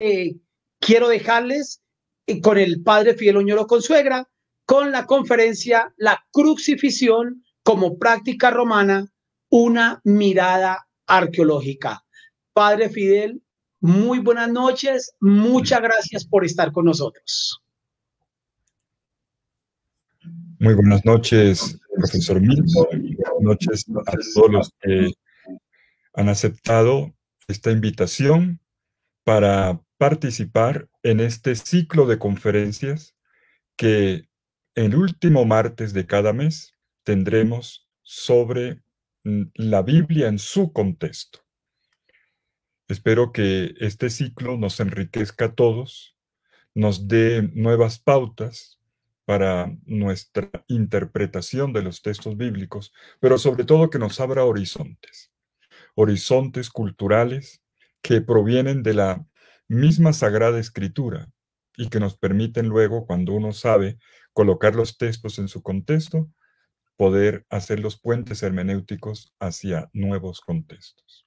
Eh, quiero dejarles eh, con el padre Fidel Oñoro Consuegra, con la conferencia La crucifixión como práctica romana, una mirada arqueológica. Padre Fidel, muy buenas noches, muchas gracias por estar con nosotros. Muy buenas noches, profesor Milton, buenas noches a todos los que han aceptado esta invitación para participar en este ciclo de conferencias que el último martes de cada mes tendremos sobre la Biblia en su contexto. Espero que este ciclo nos enriquezca a todos, nos dé nuevas pautas para nuestra interpretación de los textos bíblicos, pero sobre todo que nos abra horizontes, horizontes culturales que provienen de la misma Sagrada Escritura y que nos permiten luego, cuando uno sabe colocar los textos en su contexto, poder hacer los puentes hermenéuticos hacia nuevos contextos.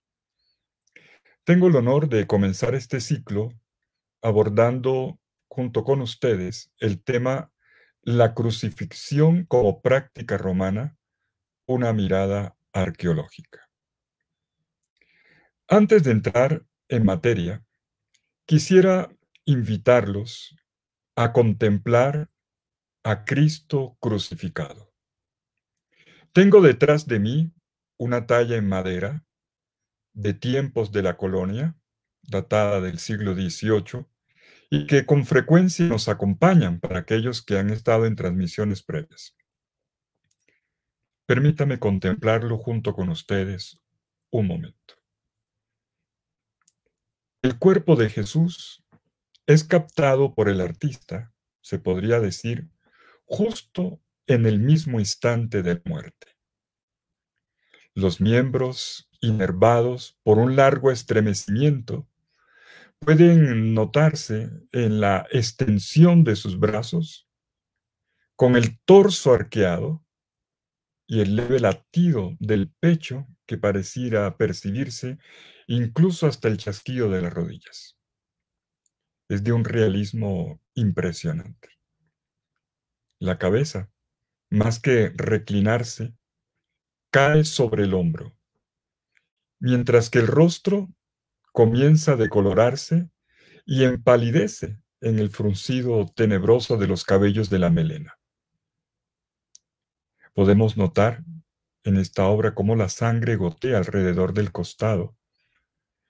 Tengo el honor de comenzar este ciclo abordando junto con ustedes el tema La crucifixión como práctica romana, una mirada arqueológica. Antes de entrar en materia, Quisiera invitarlos a contemplar a Cristo crucificado. Tengo detrás de mí una talla en madera de tiempos de la colonia, datada del siglo XVIII, y que con frecuencia nos acompañan para aquellos que han estado en transmisiones previas. Permítame contemplarlo junto con ustedes un momento. El cuerpo de Jesús es captado por el artista, se podría decir, justo en el mismo instante de muerte. Los miembros, inervados por un largo estremecimiento, pueden notarse en la extensión de sus brazos, con el torso arqueado y el leve latido del pecho que pareciera percibirse incluso hasta el chasquido de las rodillas. Es de un realismo impresionante. La cabeza, más que reclinarse, cae sobre el hombro, mientras que el rostro comienza a decolorarse y empalidece en el fruncido tenebroso de los cabellos de la melena. Podemos notar en esta obra cómo la sangre gotea alrededor del costado,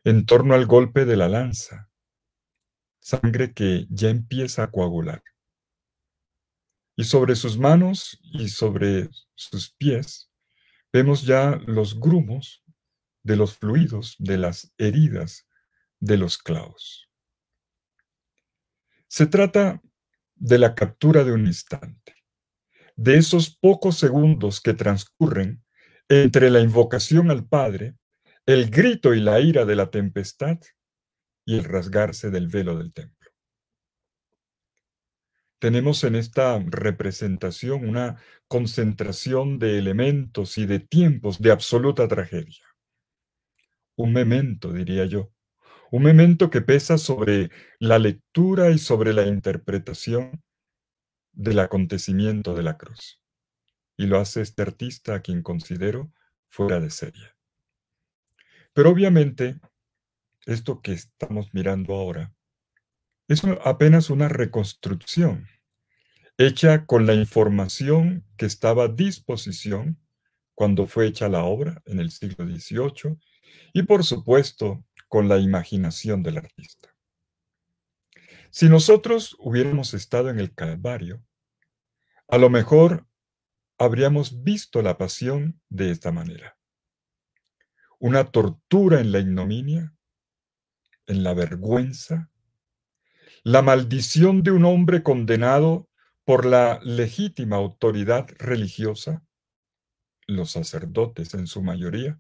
en torno al golpe de la lanza, sangre que ya empieza a coagular. Y sobre sus manos y sobre sus pies vemos ya los grumos de los fluidos, de las heridas, de los clavos. Se trata de la captura de un instante de esos pocos segundos que transcurren entre la invocación al Padre, el grito y la ira de la tempestad y el rasgarse del velo del templo. Tenemos en esta representación una concentración de elementos y de tiempos de absoluta tragedia. Un memento, diría yo, un memento que pesa sobre la lectura y sobre la interpretación del acontecimiento de la cruz, y lo hace este artista a quien considero fuera de serie. Pero obviamente, esto que estamos mirando ahora es apenas una reconstrucción hecha con la información que estaba a disposición cuando fue hecha la obra en el siglo XVIII y por supuesto con la imaginación del artista. Si nosotros hubiéramos estado en el Calvario, a lo mejor habríamos visto la pasión de esta manera. Una tortura en la ignominia, en la vergüenza, la maldición de un hombre condenado por la legítima autoridad religiosa, los sacerdotes en su mayoría,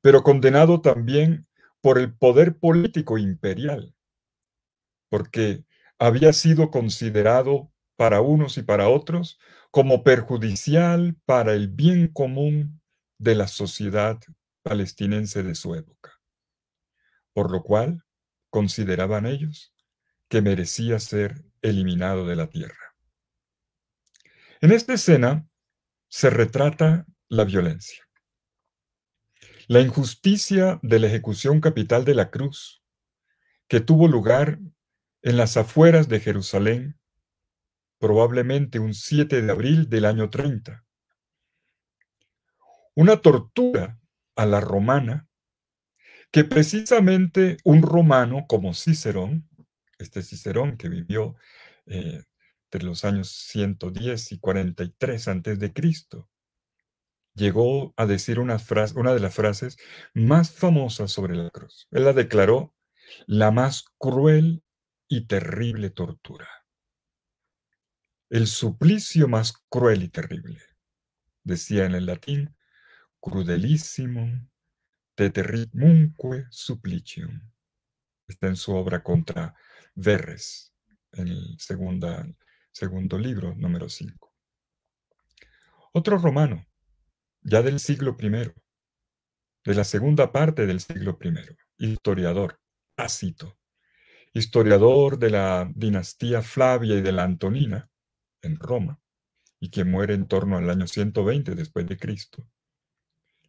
pero condenado también por el poder político imperial porque había sido considerado para unos y para otros como perjudicial para el bien común de la sociedad palestinense de su época, por lo cual consideraban ellos que merecía ser eliminado de la tierra. En esta escena se retrata la violencia. La injusticia de la ejecución capital de la cruz, que tuvo lugar en las afueras de Jerusalén, probablemente un 7 de abril del año 30. Una tortura a la romana que precisamente un romano como Cicerón, este Cicerón que vivió eh, entre los años 110 y 43 antes de Cristo, llegó a decir una, una de las frases más famosas sobre la cruz. Él la declaró la más cruel y terrible tortura. El suplicio más cruel y terrible, decía en el latín, crudelissimum teterrimumque suplicium. Está en su obra contra Verres, en el segunda, segundo libro, número 5. Otro romano, ya del siglo I, de la segunda parte del siglo I, historiador, Tácito, historiador de la dinastía Flavia y de la Antonina en Roma, y que muere en torno al año 120 después de Cristo.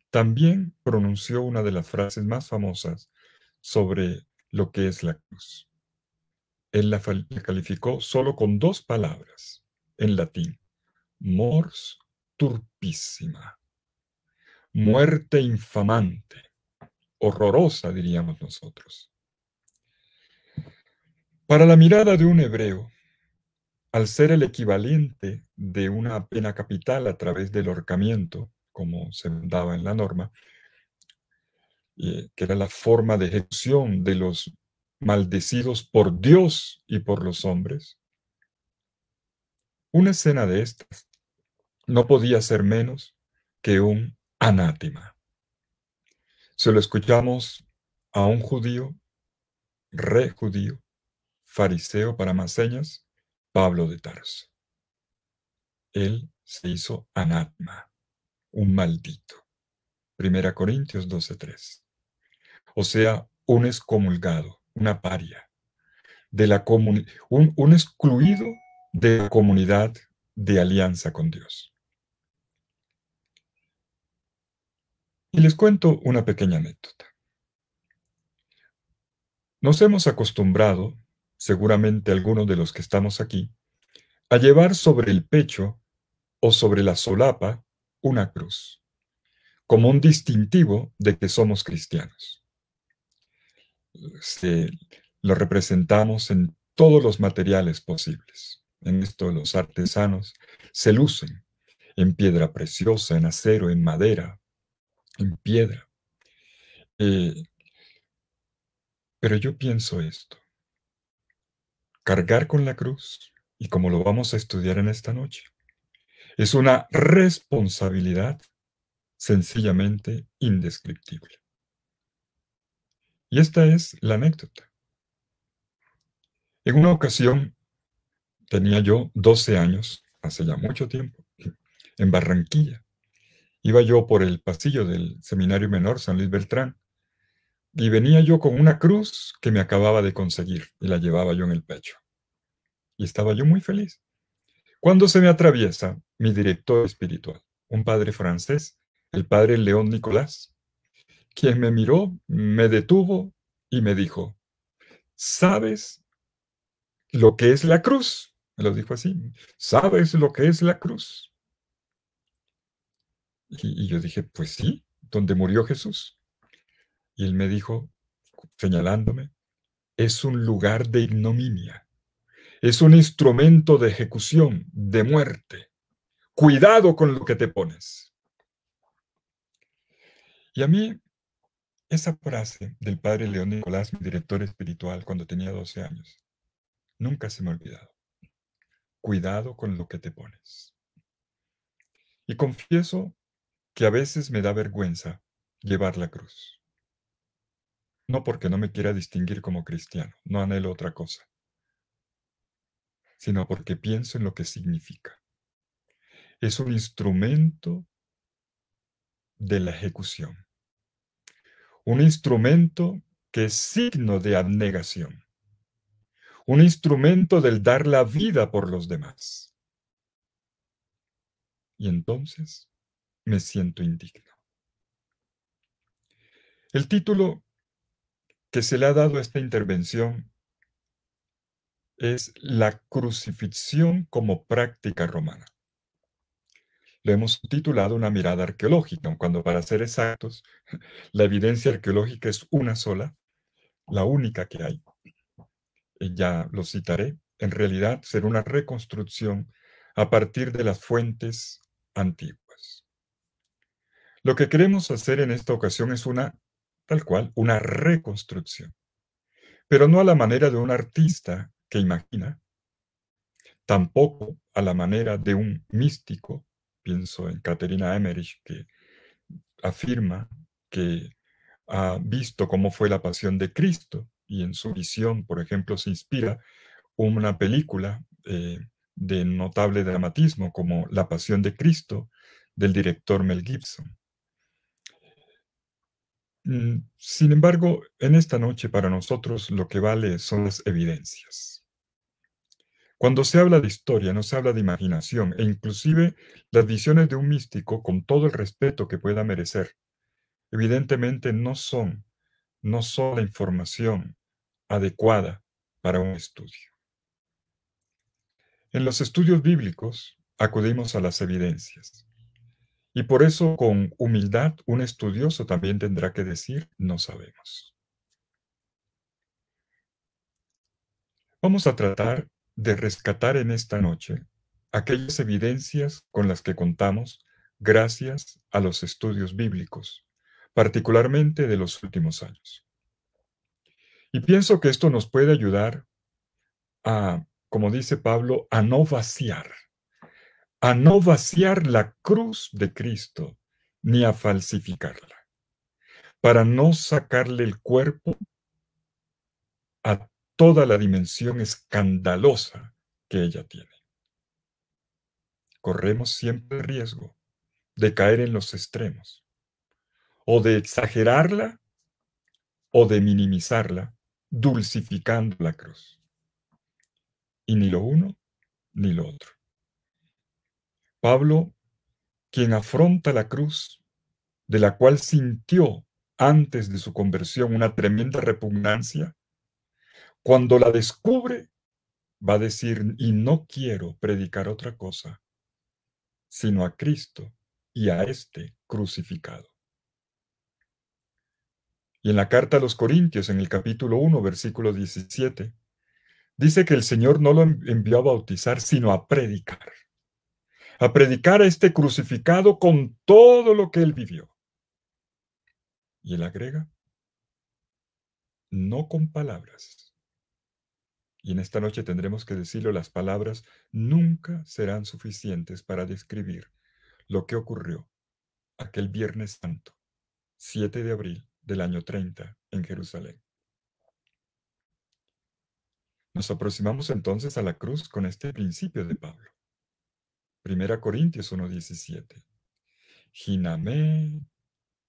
También pronunció una de las frases más famosas sobre lo que es la cruz. Él la, calificó solo con dos palabras en latín, mors turpísima, muerte infamante, horrorosa diríamos nosotros. Para la mirada de un hebreo, al ser el equivalente de una pena capital a través del horcamiento, como se daba en la norma, eh, que era la forma de ejecución de los maldecidos por Dios y por los hombres, una escena de estas no podía ser menos que un anátema. Se lo escuchamos a un judío, re judío, fariseo para más señas, Pablo de Tarso. Él se hizo anatma, un maldito. Primera Corintios 12:3. O sea, un excomulgado, una paria, de la un, un excluido de la comunidad de alianza con Dios. Y les cuento una pequeña anécdota. Nos hemos acostumbrado seguramente algunos de los que estamos aquí, a llevar sobre el pecho o sobre la solapa una cruz, como un distintivo de que somos cristianos. lo representamos en todos los materiales posibles. En esto los artesanos se lucen en piedra preciosa, en acero, en madera, en piedra. Eh, pero yo pienso esto cargar con la cruz, y como lo vamos a estudiar en esta noche, es una responsabilidad sencillamente indescriptible. Y esta es la anécdota. En una ocasión, tenía yo 12 años, hace ya mucho tiempo, en Barranquilla. Iba yo por el pasillo del Seminario Menor San Luis Beltrán y venía yo con una cruz que me acababa de conseguir y la llevaba yo en el pecho. Y estaba yo muy feliz. Cuando se me atraviesa mi director espiritual, un padre francés, el padre León Nicolás, quien me miró, me detuvo y me dijo, ¿sabes lo que es la cruz? Me lo dijo así, ¿sabes lo que es la cruz? Y, yo dije, pues sí, donde murió Jesús. Y él me dijo, señalándome, es un lugar de ignominia, es un instrumento de ejecución, de muerte. Cuidado con lo que te pones. Y a mí, esa frase del padre León Nicolás, mi director espiritual, cuando tenía 12 años, nunca se me ha olvidado. Cuidado con lo que te pones. Y confieso que a veces me da vergüenza llevar la cruz. No porque no me quiera distinguir como cristiano, no anhelo otra cosa, sino porque pienso en lo que significa. Es un instrumento de la ejecución, un instrumento que es signo de abnegación, un instrumento del dar la vida por los demás. Y entonces me siento indigno. El título que se le ha dado esta intervención es la crucifixión como práctica romana. Lo hemos titulado una mirada arqueológica, cuando para ser exactos, la evidencia arqueológica es una sola, la única que hay. Ya lo citaré. En realidad será una reconstrucción a partir de las fuentes antiguas. Lo que queremos hacer en esta ocasión es una tal cual, una reconstrucción, pero no a la manera de un artista que imagina, tampoco a la manera de un místico, pienso en Caterina Emmerich, que afirma que ha visto cómo fue la pasión de Cristo y en su visión, por ejemplo, se inspira una película eh, de notable dramatismo como La Pasión de Cristo del director Mel Gibson. Mm, sin embargo, en esta noche para nosotros lo que vale son las evidencias. Cuando se habla de historia, no se habla de imaginación e inclusive las visiones de un místico, con todo el respeto que pueda merecer, evidentemente no son, no son la información adecuada para un estudio. En los estudios bíblicos acudimos a las evidencias. Y por eso con humildad un estudioso también tendrá que decir, no sabemos. Vamos a tratar de rescatar en esta noche aquellas evidencias con las que contamos gracias a los estudios bíblicos, particularmente de los últimos años. Y pienso que esto nos puede ayudar a, como dice Pablo, a no vaciar a no vaciar la cruz de Cristo ni a falsificarla, para no sacarle el cuerpo a toda la dimensión escandalosa que ella tiene. Corremos siempre el riesgo de caer en los extremos, o de exagerarla o de minimizarla, dulcificando la cruz. Y ni lo uno ni lo otro. Pablo, quien afronta la cruz, de la cual sintió antes de su conversión una tremenda repugnancia, cuando la descubre, va a decir, y no quiero predicar otra cosa, sino a Cristo y a este crucificado. Y en la carta a los Corintios, en el capítulo 1, versículo 17, dice que el Señor no lo envió a bautizar, sino a predicar a predicar a este crucificado con todo lo que él vivió. Y él agrega, no con palabras. Y en esta noche tendremos que decirlo, las palabras nunca serán suficientes para describir lo que ocurrió aquel Viernes Santo, 7 de abril del año 30 en Jerusalén. Nos aproximamos entonces a la cruz con este principio de Pablo. Primera Corintios 1.17.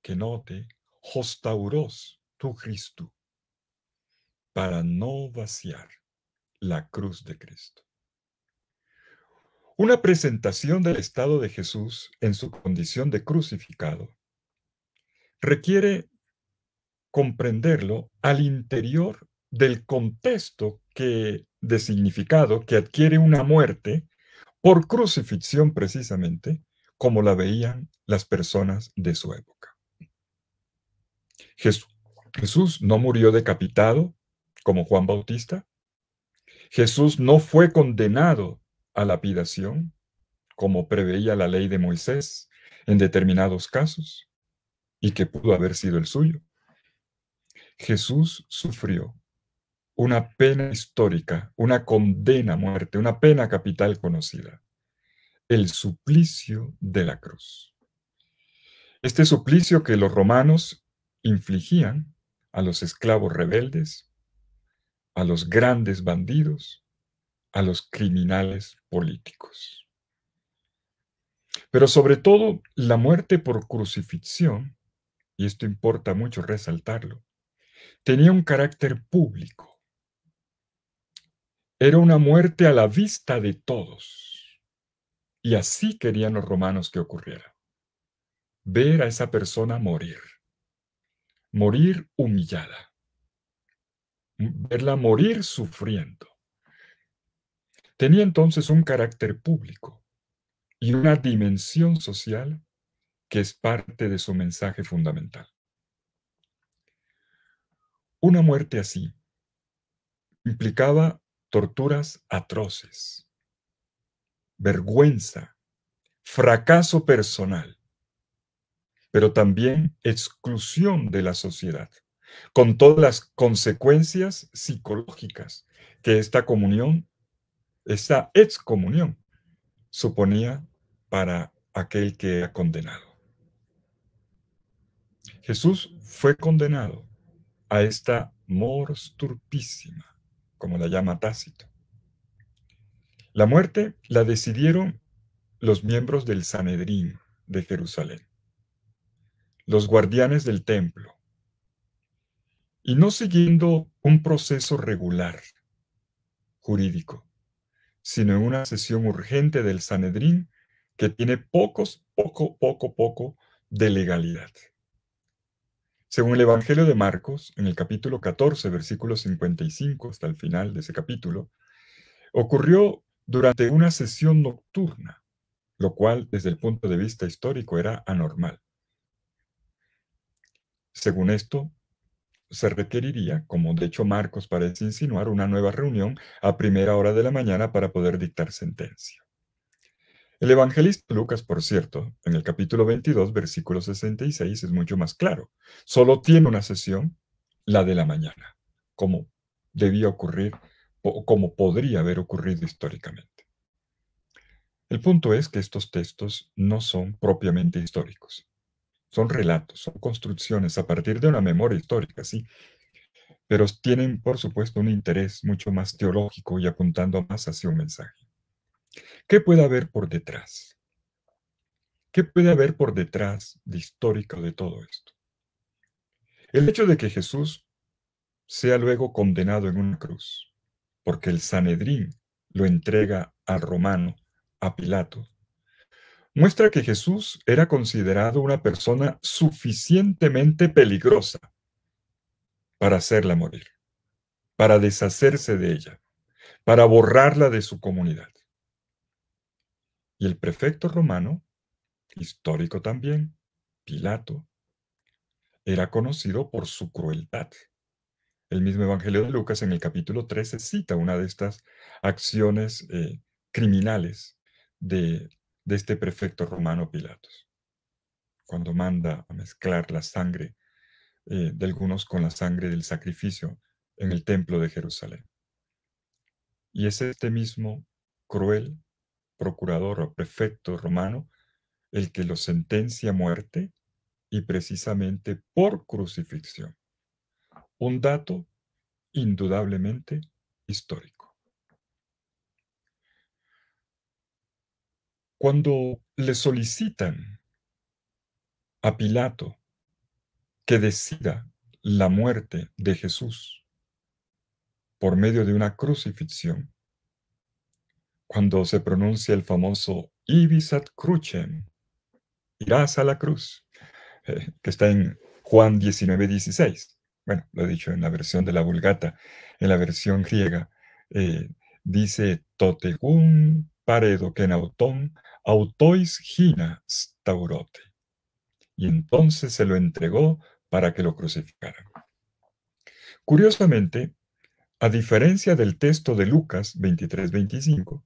que note hostauros, tu Cristo, para no vaciar la cruz de Cristo. Una presentación del estado de Jesús en su condición de crucificado requiere comprenderlo al interior del contexto que, de significado que adquiere una muerte por crucifixión precisamente, como la veían las personas de su época. Jesús, no murió decapitado como Juan Bautista. Jesús no fue condenado a lapidación como preveía la ley de Moisés en determinados casos y que pudo haber sido el suyo. Jesús sufrió una pena histórica, una condena a muerte, una pena capital conocida, el suplicio de la cruz. Este suplicio que los romanos infligían a los esclavos rebeldes, a los grandes bandidos, a los criminales políticos. Pero sobre todo la muerte por crucifixión, y esto importa mucho resaltarlo, tenía un carácter público. Era una muerte a la vista de todos. Y así querían los romanos que ocurriera. Ver a esa persona morir. Morir humillada. Verla morir sufriendo. Tenía entonces un carácter público y una dimensión social que es parte de su mensaje fundamental. Una muerte así implicaba torturas atroces, vergüenza, fracaso personal, pero también exclusión de la sociedad, con todas las consecuencias psicológicas que esta comunión, esta excomunión, suponía para aquel que era condenado. Jesús fue condenado a esta mors turpísima, como la llama Tácito. La muerte la decidieron los miembros del Sanedrín de Jerusalén, los guardianes del templo, y no siguiendo un proceso regular jurídico, sino en una sesión urgente del Sanedrín que tiene pocos, poco, poco, poco de legalidad. Según el Evangelio de Marcos, en el capítulo 14, versículo 55 hasta el final de ese capítulo, ocurrió durante una sesión nocturna, lo cual desde el punto de vista histórico era anormal. Según esto, se requeriría, como de hecho Marcos parece insinuar, una nueva reunión a primera hora de la mañana para poder dictar sentencia. El evangelista Lucas, por cierto, en el capítulo 22, versículo 66, es mucho más claro. Solo tiene una sesión, la de la mañana, como debía ocurrir o como podría haber ocurrido históricamente. El punto es que estos textos no son propiamente históricos. Son relatos, son construcciones a partir de una memoria histórica, sí, pero tienen, por supuesto, un interés mucho más teológico y apuntando más hacia un mensaje. ¿Qué puede haber por detrás? ¿Qué puede haber por detrás de histórico de todo esto? El hecho de que Jesús sea luego condenado en una cruz, porque el Sanedrín lo entrega al romano, a Pilato, muestra que Jesús era considerado una persona suficientemente peligrosa para hacerla morir, para deshacerse de ella, para borrarla de su comunidad. Y el prefecto romano, histórico también, Pilato, era conocido por su crueldad. El mismo Evangelio de Lucas en el capítulo 13 cita una de estas acciones eh, criminales de, este prefecto romano Pilatos, cuando manda a mezclar la sangre eh, de algunos con la sangre del sacrificio en el templo de Jerusalén. Y es este mismo cruel procurador o prefecto romano el que lo sentencia a muerte y precisamente por crucifixión. Un dato indudablemente histórico. Cuando le solicitan a Pilato que decida la muerte de Jesús por medio de una crucifixión, cuando se pronuncia el famoso ibisat cruchen crucem, irás a la cruz, eh, que está en Juan 19, 16. Bueno, lo he dicho en la versión de la Vulgata, en la versión griega, eh, dice paredo que autois gina staurote. Y entonces se lo entregó para que lo crucificaran. Curiosamente, a diferencia del texto de Lucas 23-25,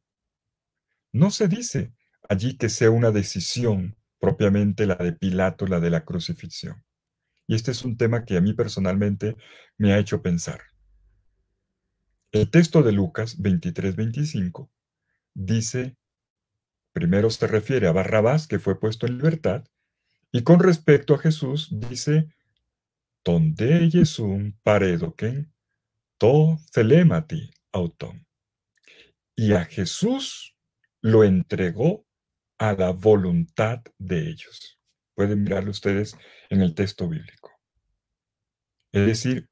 no se dice allí que sea una decisión propiamente la de Pilato, la de la crucifixión. Y este es un tema que a mí personalmente me ha hecho pensar. El texto de Lucas 23-25 dice, primero se refiere a Barrabás, que fue puesto en libertad, y con respecto a Jesús dice, donde es un paredoquen, to celemati auton. Y a Jesús lo entregó a la voluntad de ellos. Pueden mirarlo ustedes en el texto bíblico. Es decir,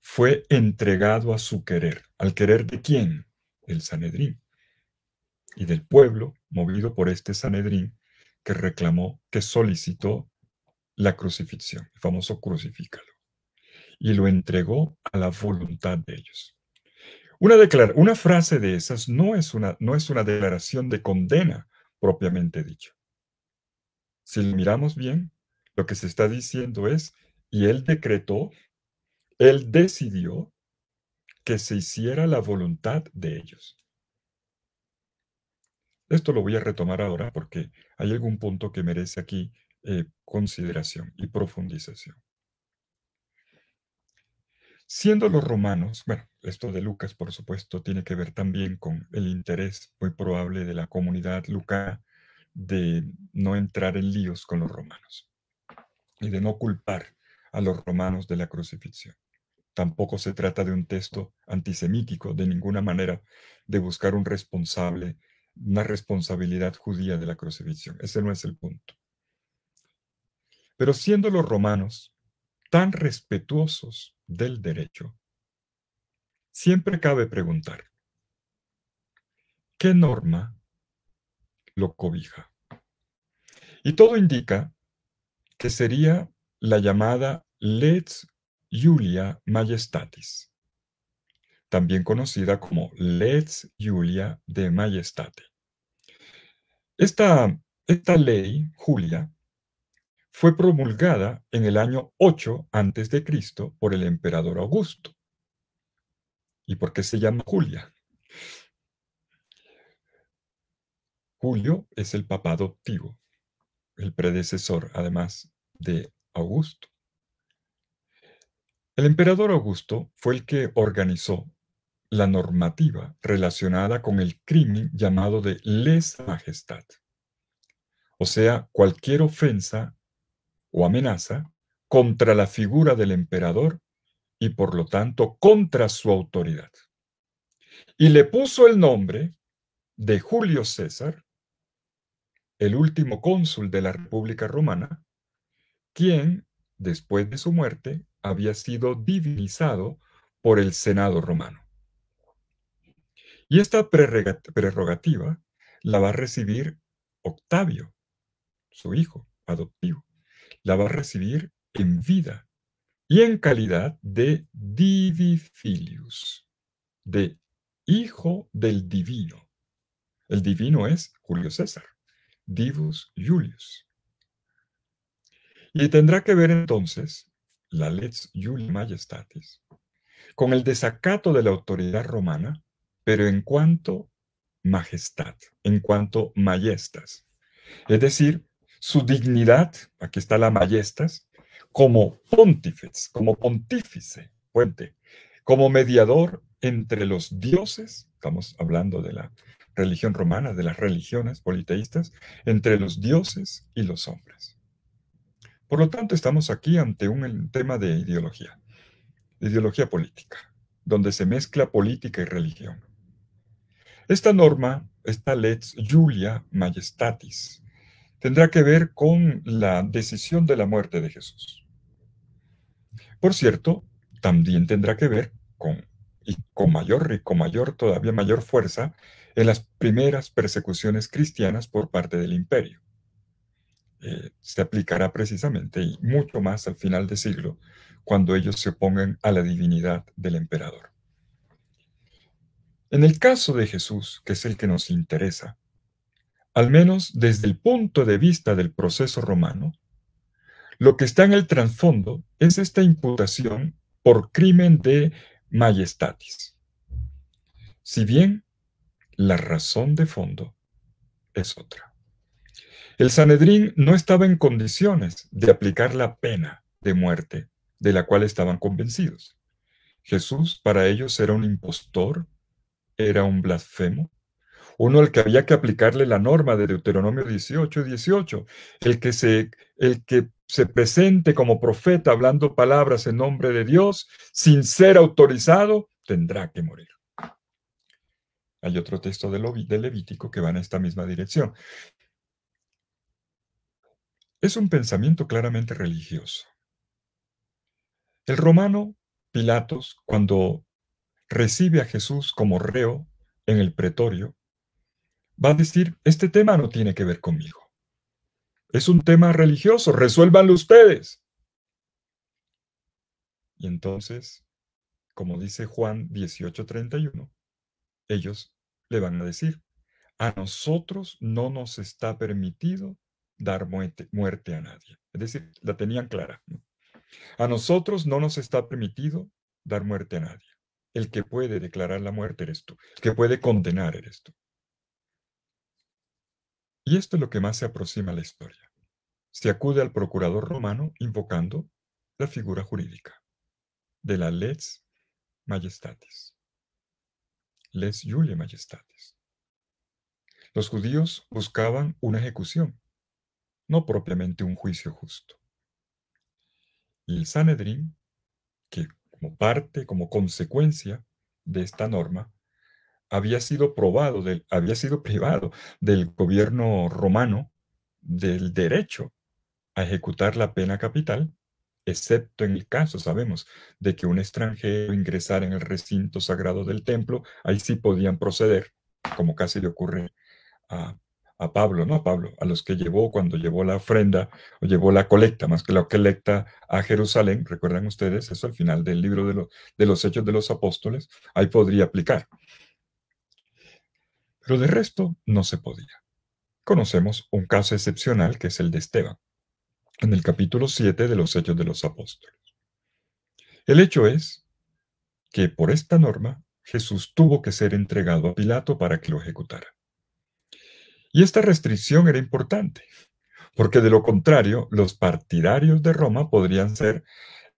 fue entregado a su querer. ¿Al querer de quién? el Sanedrín. Y del pueblo, movido por este Sanedrín, que reclamó, que solicitó la crucifixión, el famoso crucifícalo. Y lo entregó a la voluntad de ellos. Una, una frase de esas no es una, no es una declaración de condena propiamente dicho. Si lo miramos bien, lo que se está diciendo es, y él decretó, él decidió que se hiciera la voluntad de ellos. Esto lo voy a retomar ahora porque hay algún punto que merece aquí eh, consideración y profundización. Siendo los romanos, bueno, esto de Lucas, por supuesto, tiene que ver también con el interés muy probable de la comunidad lucana de no entrar en líos con los romanos y de no culpar a los romanos de la crucifixión. Tampoco se trata de un texto antisemítico de ninguna manera, de buscar un responsable, una responsabilidad judía de la crucifixión. Ese no es el punto. Pero siendo los romanos tan respetuosos del derecho, siempre cabe preguntar, ¿qué norma lo cobija? Y todo indica que sería la llamada Lex Julia Majestatis, también conocida como Lex Julia de Majestate. esta ley, Julia, fue promulgada en el año 8 a.C. por el emperador Augusto. ¿Y por qué se llama Julia? Julio es el papa adoptivo, el predecesor, además, de Augusto. El emperador Augusto fue el que organizó la normativa relacionada con el crimen llamado de Les majestad, o sea, cualquier ofensa o amenaza contra la figura del emperador y por lo tanto contra su autoridad. Y le puso el nombre de Julio César, el último cónsul de la República Romana, quien, después de su muerte, había sido divinizado por el Senado romano. Y esta prerrogativa la va a recibir Octavio, su hijo adoptivo la va a recibir en vida y en calidad de divifilius, de hijo del divino. El divino es Julio César, divus Julius. Y tendrá que ver entonces la lex Julia Majestatis con el desacato de la autoridad romana, pero en cuanto majestad, en cuanto majestas. Es decir, su dignidad, aquí está la majestas, como pontífice, como pontífice, puente, como mediador entre los dioses, estamos hablando de la religión romana, de las religiones politeístas, entre los dioses y los hombres. Por lo tanto, estamos aquí ante un tema de ideología, ideología política, donde se mezcla política y religión. Esta norma, esta lex Julia Majestatis, tendrá que ver con la decisión de la muerte de Jesús. Por cierto, también tendrá que ver con, y con mayor y con mayor, todavía mayor fuerza, en las primeras persecuciones cristianas por parte del imperio. Eh, se aplicará precisamente y mucho más al final del siglo, cuando ellos se opongan a la divinidad del emperador. En el caso de Jesús, que es el que nos interesa, al menos desde el punto de vista del proceso romano, lo que está en el trasfondo es esta imputación por crimen de majestatis. Si bien la razón de fondo es otra. El Sanedrín no estaba en condiciones de aplicar la pena de muerte de la cual estaban convencidos. Jesús para ellos era un impostor, era un blasfemo, uno al que había que aplicarle la norma de Deuteronomio 18, 18, el que se, el que se presente como profeta hablando palabras en nombre de Dios, sin ser autorizado, tendrá que morir. Hay otro texto de Levítico que va en esta misma dirección. Es un pensamiento claramente religioso. El romano Pilatos, cuando recibe a Jesús como reo en el pretorio, va a decir, este tema no tiene que ver conmigo. Es un tema religioso, resuélvanlo ustedes. Y entonces, como dice Juan 18:31, ellos le van a decir, a nosotros no nos está permitido dar muerte, a nadie. Es decir, la tenían clara. A nosotros no nos está permitido dar muerte a nadie. El que puede declarar la muerte eres tú. El que puede condenar eres tú. Y esto es lo que más se aproxima a la historia. Se acude al procurador romano invocando la figura jurídica de la Les majestatis. Les Julia majestatis. Los judíos buscaban una ejecución, no propiamente un juicio justo. Y el Sanedrín, que como parte, como consecuencia de esta norma, había sido probado, del, había sido privado del gobierno romano del derecho a ejecutar la pena capital, excepto en el caso, sabemos, de que un extranjero ingresara en el recinto sagrado del templo, ahí sí podían proceder, como casi le ocurre a, Pablo, ¿no? A Pablo, a los que llevó cuando llevó la ofrenda o llevó la colecta, más que la colecta a Jerusalén, recuerdan ustedes eso al final del libro de, de los Hechos de los Apóstoles, ahí podría aplicar. Pero de resto no se podía. Conocemos un caso excepcional que es el de Esteban, en el capítulo 7 de los Hechos de los Apóstoles. El hecho es que por esta norma Jesús tuvo que ser entregado a Pilato para que lo ejecutara. Y esta restricción era importante, porque de lo contrario los partidarios de Roma podrían ser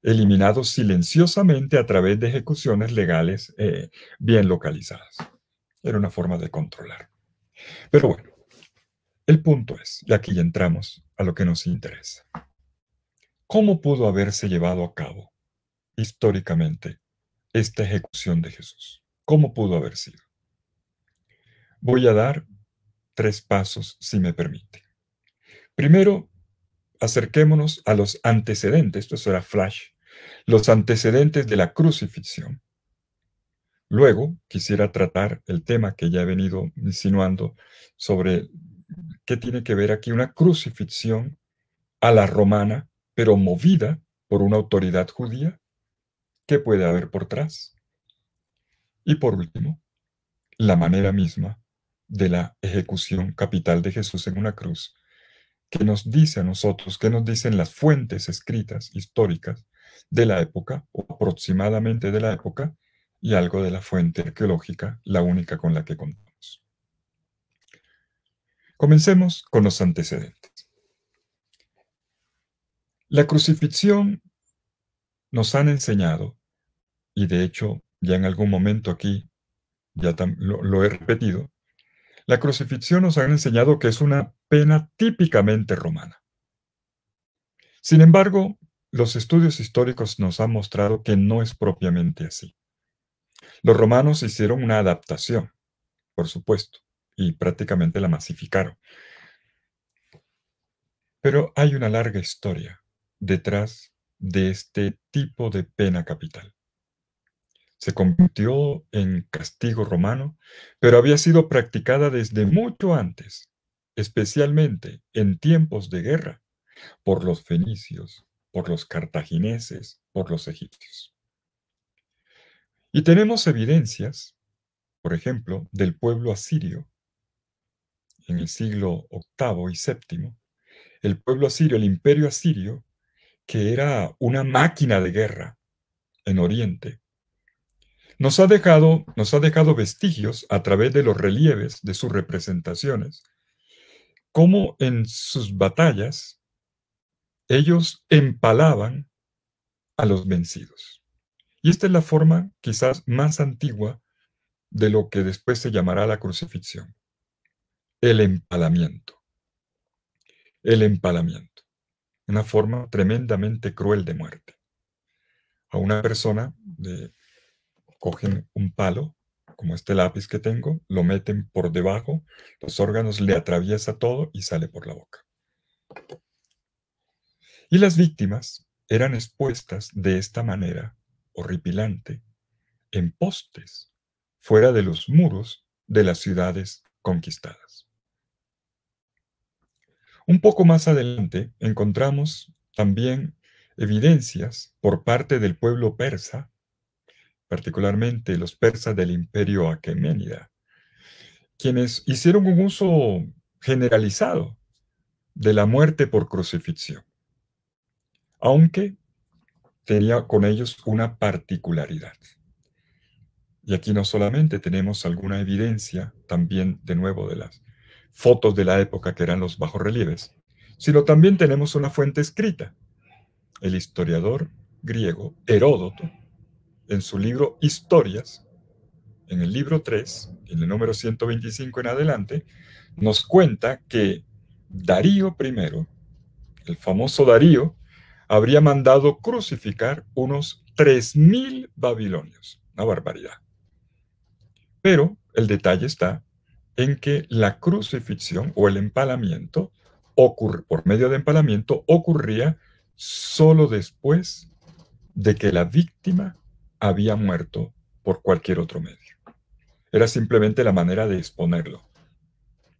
eliminados silenciosamente a través de ejecuciones legales eh, bien localizadas. Era una forma de controlar. Pero bueno, el punto es, y aquí ya entramos a lo que nos interesa. ¿Cómo pudo haberse llevado a cabo históricamente esta ejecución de Jesús? ¿Cómo pudo haber sido? Voy a dar tres pasos, si me permite. Primero, acerquémonos a los antecedentes, esto era flash, los antecedentes de la crucifixión Luego quisiera tratar el tema que ya he venido insinuando sobre qué tiene que ver aquí una crucifixión a la romana, pero movida por una autoridad judía. ¿Qué puede haber por atrás? Y por último, la manera misma de la ejecución capital de Jesús en una cruz, que nos dice a nosotros, que nos dicen las fuentes escritas históricas de la época, o aproximadamente de la época, y algo de la fuente arqueológica, la única con la que contamos. Comencemos con los antecedentes. La crucifixión nos han enseñado, y de hecho ya en algún momento aquí ya lo, lo he repetido, la crucifixión nos han enseñado que es una pena típicamente romana. Sin embargo, los estudios históricos nos han mostrado que no es propiamente así. Los romanos hicieron una adaptación, por supuesto, y prácticamente la masificaron. Pero hay una larga historia detrás de este tipo de pena capital. Se convirtió en castigo romano, pero había sido practicada desde mucho antes, especialmente en tiempos de guerra, por los fenicios, por los cartagineses, por los egipcios. Y tenemos evidencias, por ejemplo, del pueblo asirio. En el siglo VIII y VII, el pueblo asirio, el imperio asirio, que era una máquina de guerra en Oriente, nos ha dejado, nos ha dejado vestigios a través de los relieves de sus representaciones, como en sus batallas ellos empalaban a los vencidos. Y esta es la forma quizás más antigua de lo que después se llamará la crucifixión, el empalamiento. El empalamiento, una forma tremendamente cruel de muerte. A una persona cogen un palo, como este lápiz que tengo, lo meten por debajo, los órganos le atraviesa todo y sale por la boca. Y las víctimas eran expuestas de esta manera horripilante, en postes, fuera de los muros de las ciudades conquistadas. Un poco más adelante encontramos también evidencias por parte del pueblo persa, particularmente los persas del imperio aqueménida, quienes hicieron un uso generalizado de la muerte por crucifixión, aunque tenía con ellos una particularidad. Y aquí no solamente tenemos alguna evidencia, también de nuevo de las fotos de la época que eran los bajorrelieves, sino también tenemos una fuente escrita. El historiador griego Heródoto, en su libro Historias, en el libro 3, en el número 125 en adelante, nos cuenta que Darío I, el famoso Darío, habría mandado crucificar unos 3.000 babilonios. Una barbaridad. Pero el detalle está en que la crucifixión o el empalamiento ocurre, por medio de empalamiento ocurría solo después de que la víctima había muerto por cualquier otro medio. Era simplemente la manera de exponerlo.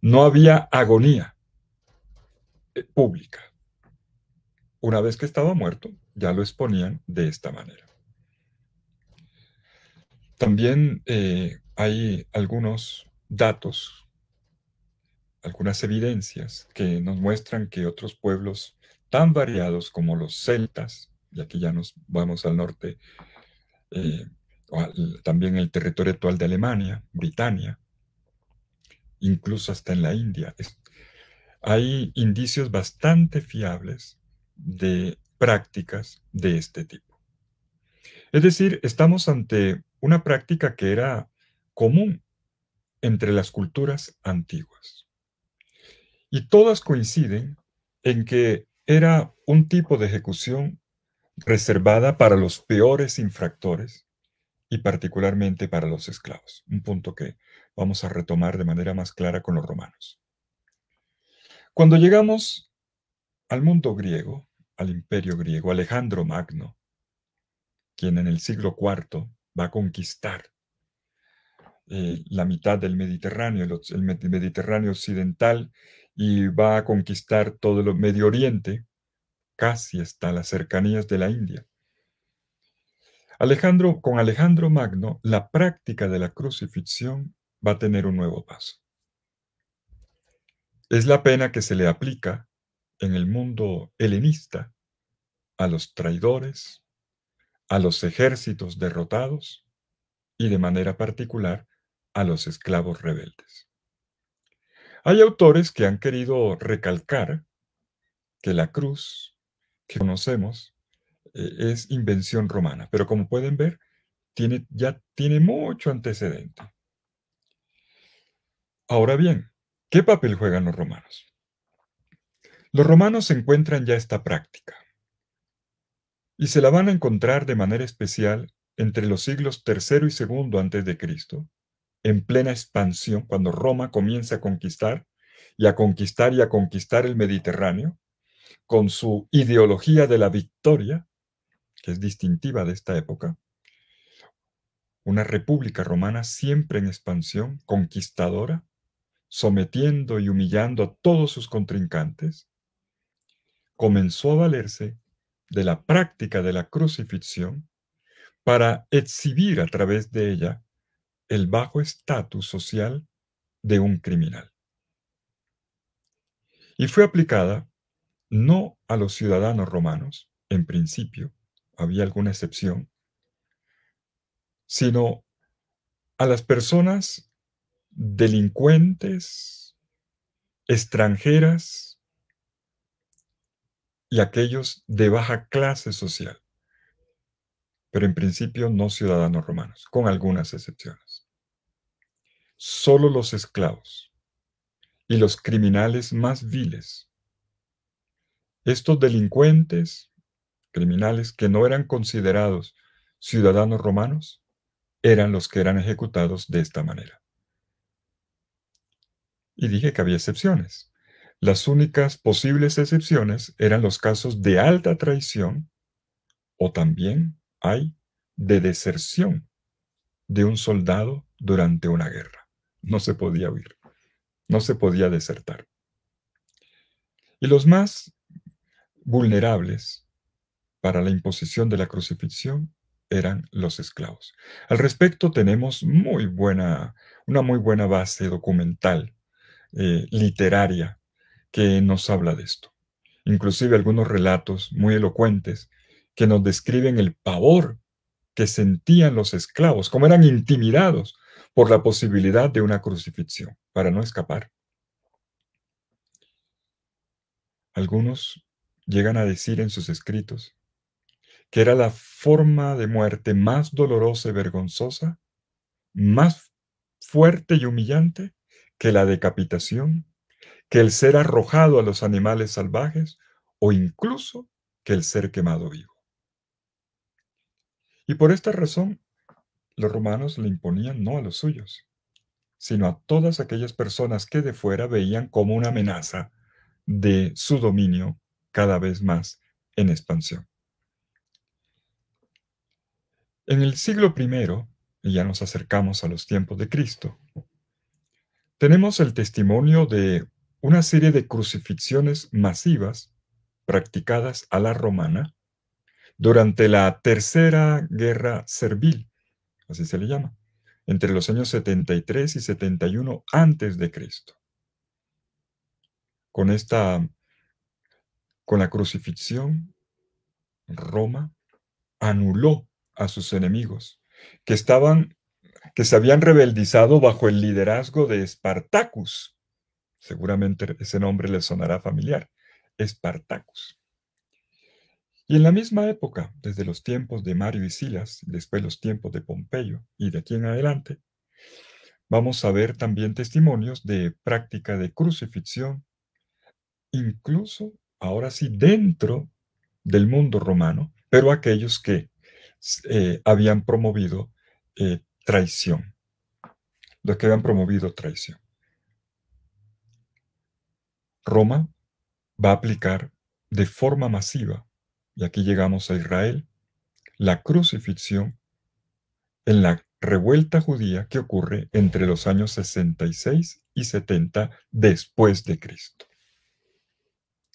No había agonía eh, pública. Una vez que estaba muerto, ya lo exponían de esta manera. También eh, hay algunos datos, algunas evidencias que nos muestran que otros pueblos tan variados como los celtas, y aquí ya nos vamos al norte, eh, también el territorio actual de Alemania, Britania, incluso hasta en la India, hay indicios bastante fiables de prácticas de este tipo. Es decir, estamos ante una práctica que era común entre las culturas antiguas. Y todas coinciden en que era un tipo de ejecución reservada para los peores infractores y particularmente para los esclavos, un punto que vamos a retomar de manera más clara con los romanos. Cuando llegamos al mundo griego, al imperio griego Alejandro Magno, quien en el siglo IV va a conquistar eh, la mitad del Mediterráneo, el, el, Mediterráneo occidental, y va a conquistar todo el Medio Oriente, casi hasta las cercanías de la India. Alejandro, con Alejandro Magno, la práctica de la crucifixión va a tener un nuevo paso. Es la pena que se le aplica en el mundo helenista a los traidores, a los ejércitos derrotados y de manera particular a los esclavos rebeldes. Hay autores que han querido recalcar que la cruz que conocemos eh, es invención romana, pero como pueden ver, tiene, ya tiene mucho antecedente. Ahora bien, ¿qué papel juegan los romanos? Los romanos encuentran ya esta práctica y se la van a encontrar de manera especial entre los siglos III y II antes de Cristo, en plena expansión cuando Roma comienza a conquistar y a conquistar y a conquistar el Mediterráneo con su ideología de la victoria, que es distintiva de esta época. Una república romana siempre en expansión, conquistadora, sometiendo y humillando a todos sus contrincantes, comenzó a valerse de la práctica de la crucifixión para exhibir a través de ella el bajo estatus social de un criminal. Y fue aplicada no a los ciudadanos romanos, en principio, había alguna excepción, sino a las personas delincuentes, extranjeras, y aquellos de baja clase social, pero en principio no ciudadanos romanos, con algunas excepciones. Solo los esclavos y los criminales más viles, estos delincuentes, criminales que no eran considerados ciudadanos romanos, eran los que eran ejecutados de esta manera. Y dije que había excepciones. Las únicas posibles excepciones eran los casos de alta traición o también hay de deserción de un soldado durante una guerra. No se podía huir, no se podía desertar. Y los más vulnerables para la imposición de la crucifixión eran los esclavos. Al respecto tenemos muy buena, una muy buena base documental, eh, literaria, que nos habla de esto. Inclusive algunos relatos muy elocuentes que nos describen el pavor que sentían los esclavos, como eran intimidados por la posibilidad de una crucifixión para no escapar. Algunos llegan a decir en sus escritos que era la forma de muerte más dolorosa y vergonzosa, más fuerte y humillante que la decapitación que el ser arrojado a los animales salvajes o incluso que el ser quemado vivo. Y por esta razón, los romanos le imponían no a los suyos, sino a todas aquellas personas que de fuera veían como una amenaza de su dominio cada vez más en expansión. En el siglo I, y ya nos acercamos a los tiempos de Cristo, tenemos el testimonio de una serie de crucifixiones masivas practicadas a la romana durante la Tercera Guerra Servil, así se le llama, entre los años 73 y 71 antes de Cristo. Con esta con la crucifixión Roma anuló a sus enemigos que estaban que se habían rebeldizado bajo el liderazgo de Espartacus, Seguramente ese nombre les sonará familiar, Espartacus. Y en la misma época, desde los tiempos de Mario y Silas, después los tiempos de Pompeyo y de aquí en adelante, vamos a ver también testimonios de práctica de crucifixión, incluso ahora sí dentro del mundo romano, pero aquellos que eh, habían promovido eh, traición, los que habían promovido traición. Roma va a aplicar de forma masiva, y aquí llegamos a Israel, la crucifixión en la revuelta judía que ocurre entre los años 66 y 70 después de Cristo.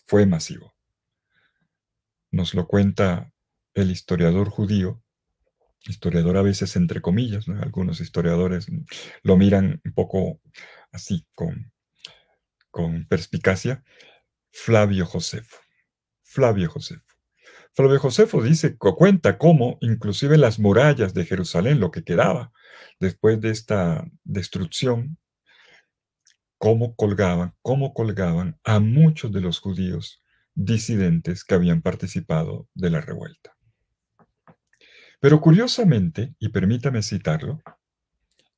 Fue masivo. Nos lo cuenta el historiador judío, historiador a veces entre comillas, algunos historiadores lo miran un poco así, con con perspicacia Flavio Josefo. Flavio Josefo. Flavio Josefo dice, cuenta cómo inclusive las murallas de Jerusalén, lo que quedaba después de esta destrucción, cómo colgaban, cómo colgaban a muchos de los judíos disidentes que habían participado de la revuelta. Pero curiosamente, y permítame citarlo,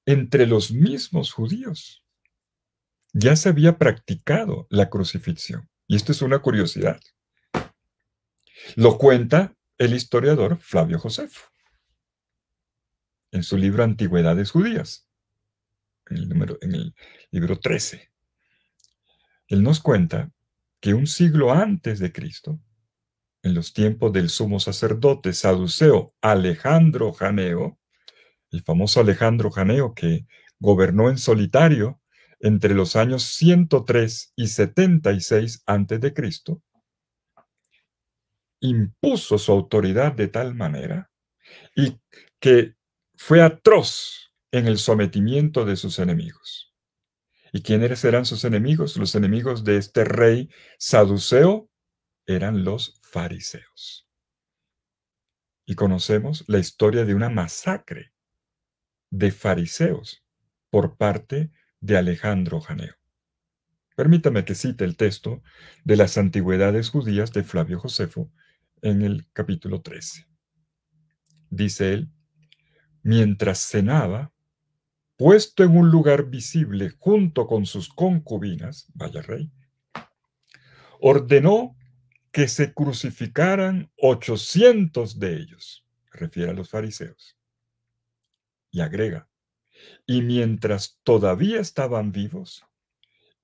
entre los mismos judíos ya se había practicado la crucifixión. Y esto es una curiosidad. Lo cuenta el historiador Flavio Josefo en su libro Antigüedades Judías, en el, número, en el libro 13. Él nos cuenta que un siglo antes de Cristo, en los tiempos del sumo sacerdote saduceo Alejandro Janeo, el famoso Alejandro Janeo que gobernó en solitario entre los años 103 y 76 a.C., impuso su autoridad de tal manera y que fue atroz en el sometimiento de sus enemigos. ¿Y quiénes eran sus enemigos? Los enemigos de este rey saduceo eran los fariseos. Y conocemos la historia de una masacre de fariseos por parte de de Alejandro Janeo. Permítame que cite el texto de las antigüedades judías de Flavio Josefo en el capítulo 13. Dice él, mientras cenaba, puesto en un lugar visible junto con sus concubinas, vaya rey, ordenó que se crucificaran 800 de ellos, refiere a los fariseos. Y agrega, y mientras todavía estaban vivos,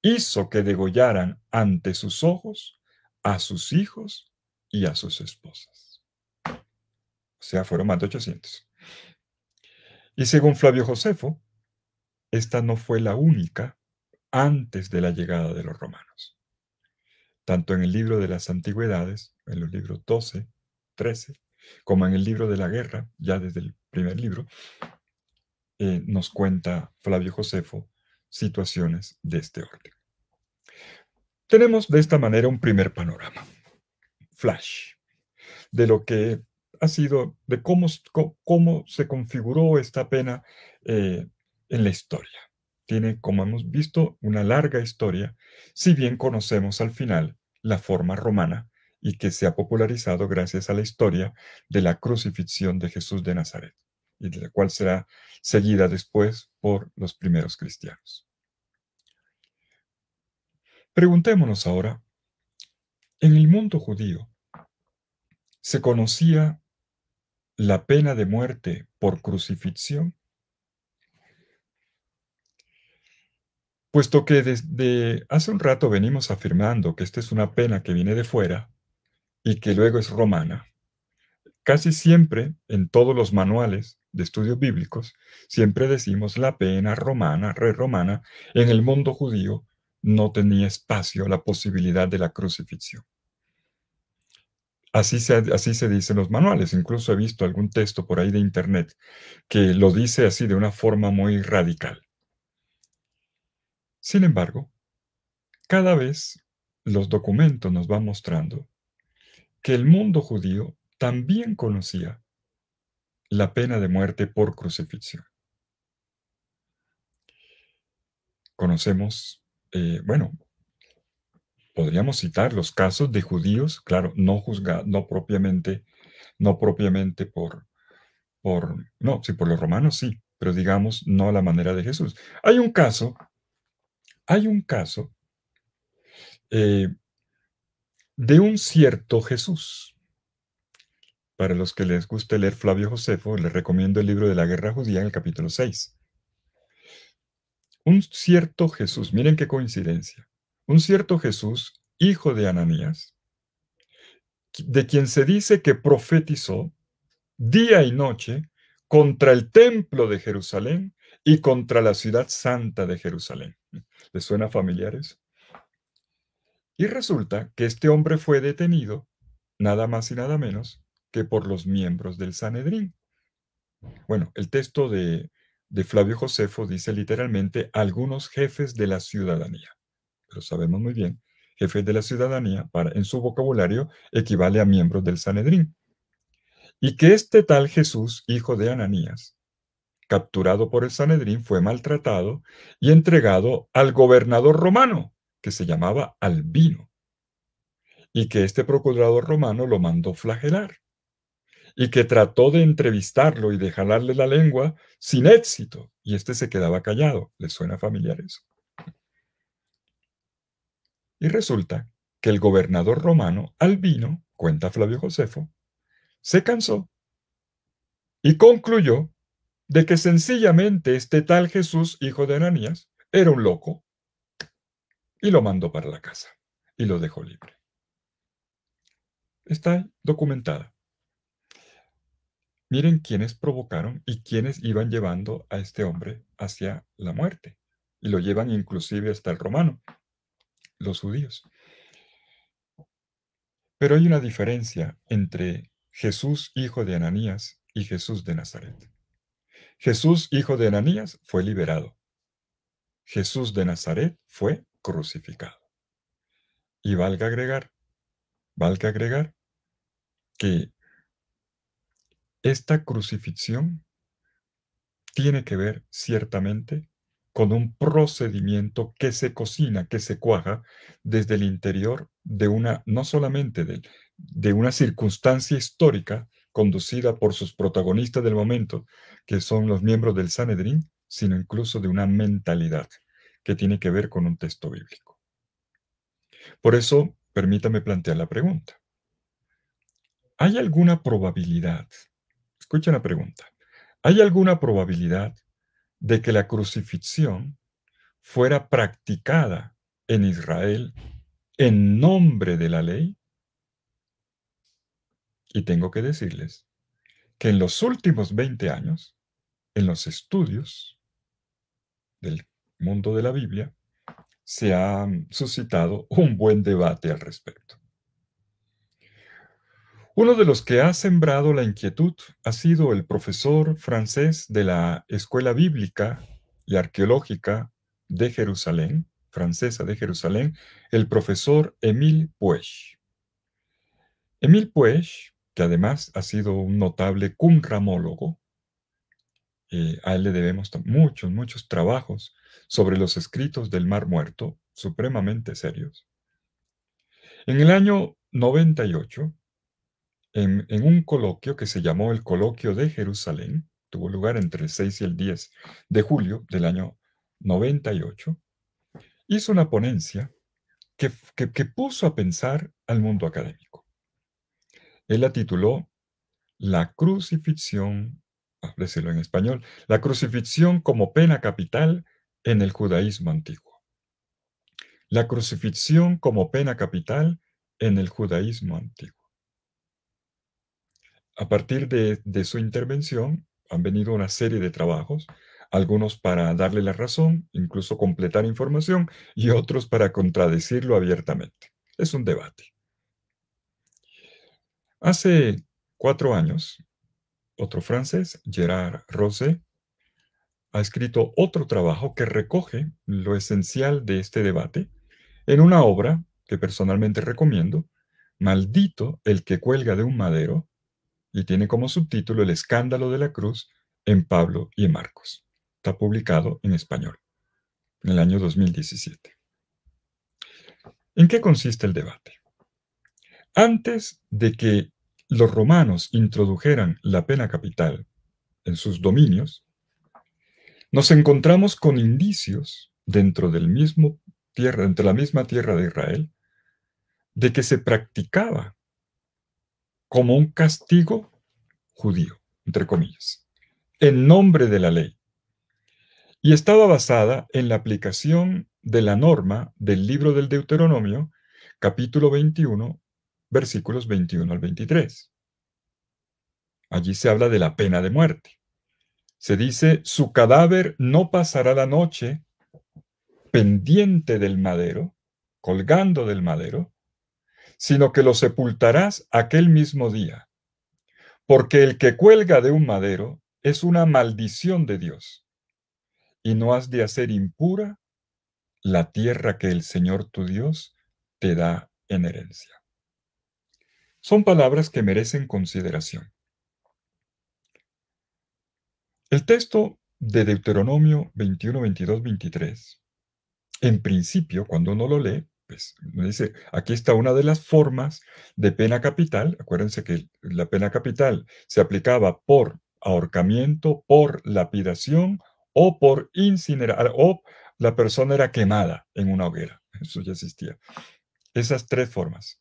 hizo que degollaran ante sus ojos a sus hijos y a sus esposas. O sea, fueron más de 800. Y según Flavio Josefo, esta no fue la única antes de la llegada de los romanos. Tanto en el libro de las antigüedades, en los libros 12, 13, como en el libro de la guerra, ya desde el primer libro, eh, nos cuenta Flavio Josefo situaciones de este orden. Tenemos de esta manera un primer panorama, flash, de lo que ha sido, de cómo, cómo se configuró esta pena eh, en la historia. Tiene, como hemos visto, una larga historia, si bien conocemos al final la forma romana y que se ha popularizado gracias a la historia de la crucifixión de Jesús de Nazaret y de la cual será seguida después por los primeros cristianos. Preguntémonos ahora, en el mundo judío, ¿se conocía la pena de muerte por crucifixión? Puesto que desde hace un rato venimos afirmando que esta es una pena que viene de fuera y que luego es romana, casi siempre en todos los manuales de estudios bíblicos, siempre decimos la pena romana, re romana, en el mundo judío no tenía espacio la posibilidad de la crucifixión. Así se, así se dice en los manuales. Incluso he visto algún texto por ahí de internet que lo dice así de una forma muy radical. Sin embargo, cada vez los documentos nos van mostrando que el mundo judío también conocía la pena de muerte por crucifixión. Conocemos, eh, bueno, podríamos citar los casos de judíos, claro, no juzgados, no propiamente, no propiamente por, por, no, sí, por los romanos sí, pero digamos no a la manera de Jesús. Hay un caso, hay un caso eh, de un cierto Jesús. Para los que les guste leer Flavio Josefo, les recomiendo el libro de la Guerra Judía en el capítulo 6. Un cierto Jesús, miren qué coincidencia, un cierto Jesús, hijo de Ananías, de quien se dice que profetizó día y noche contra el templo de Jerusalén y contra la ciudad santa de Jerusalén. ¿Les suena familiares? Y resulta que este hombre fue detenido, nada más y nada menos, que por los miembros del Sanedrín. Bueno, el texto de, Flavio Josefo dice literalmente algunos jefes de la ciudadanía. Pero sabemos muy bien, jefes de la ciudadanía, para, en su vocabulario, equivale a miembros del Sanedrín. Y que este tal Jesús, hijo de Ananías, capturado por el Sanedrín, fue maltratado y entregado al gobernador romano, que se llamaba Albino, y que este procurador romano lo mandó flagelar y que trató de entrevistarlo y de jalarle la lengua sin éxito, y este se quedaba callado. ¿Les suena familiar eso? Y resulta que el gobernador romano Albino, cuenta Flavio Josefo, se cansó y concluyó de que sencillamente este tal Jesús, hijo de Ananías, era un loco y lo mandó para la casa y lo dejó libre. Está documentada miren quiénes provocaron y quiénes iban llevando a este hombre hacia la muerte. Y lo llevan inclusive hasta el romano, los judíos. Pero hay una diferencia entre Jesús, hijo de Ananías, y Jesús de Nazaret. Jesús, hijo de Ananías, fue liberado. Jesús de Nazaret fue crucificado. Y valga agregar, valga agregar que esta crucifixión tiene que ver ciertamente con un procedimiento que se cocina, que se cuaja desde el interior de una, no solamente de, una circunstancia histórica conducida por sus protagonistas del momento, que son los miembros del Sanedrín, sino incluso de una mentalidad que tiene que ver con un texto bíblico. Por eso, permítame plantear la pregunta. ¿Hay alguna probabilidad Escucha la pregunta. ¿Hay alguna probabilidad de que la crucifixión fuera practicada en Israel en nombre de la ley? Y tengo que decirles que en los últimos 20 años, en los estudios del mundo de la Biblia, se ha suscitado un buen debate al respecto. Uno de los que ha sembrado la inquietud ha sido el profesor francés de la Escuela Bíblica y Arqueológica de Jerusalén, francesa de Jerusalén, el profesor Émile Puech. Émile Puech, que además ha sido un notable cumramólogo, eh, a él le debemos muchos, muchos trabajos sobre los escritos del Mar Muerto, supremamente serios. En el año 98, en, un coloquio que se llamó el Coloquio de Jerusalén, tuvo lugar entre el 6 y el 10 de julio del año 98, hizo una ponencia que, puso a pensar al mundo académico. Él la tituló La crucifixión, ah, en español, la crucifixión como pena capital en el judaísmo antiguo. La crucifixión como pena capital en el judaísmo antiguo a partir de, su intervención han venido una serie de trabajos, algunos para darle la razón, incluso completar información, y otros para contradecirlo abiertamente. Es un debate. Hace cuatro años, otro francés, Gerard Rosé, ha escrito otro trabajo que recoge lo esencial de este debate en una obra que personalmente recomiendo, Maldito el que cuelga de un madero, y tiene como subtítulo El escándalo de la cruz en Pablo y en Marcos. Está publicado en español en el año 2017. ¿En qué consiste el debate? Antes de que los romanos introdujeran la pena capital en sus dominios, nos encontramos con indicios dentro del mismo tierra, la misma tierra de Israel, de que se practicaba como un castigo judío, entre comillas, en nombre de la ley. Y estaba basada en la aplicación de la norma del libro del Deuteronomio, capítulo 21, versículos 21 al 23. Allí se habla de la pena de muerte. Se dice, su cadáver no pasará la noche pendiente del madero, colgando del madero, sino que lo sepultarás aquel mismo día. Porque el que cuelga de un madero es una maldición de Dios. Y no has de hacer impura la tierra que el Señor tu Dios te da en herencia. Son palabras que merecen consideración. El texto de Deuteronomio 21, 22, 23, en principio, cuando uno lo lee, pues, dice, aquí está una de las formas de pena capital. Acuérdense que la pena capital se aplicaba por ahorcamiento, por lapidación o por incinerar, o la persona era quemada en una hoguera. Eso ya existía. Esas tres formas.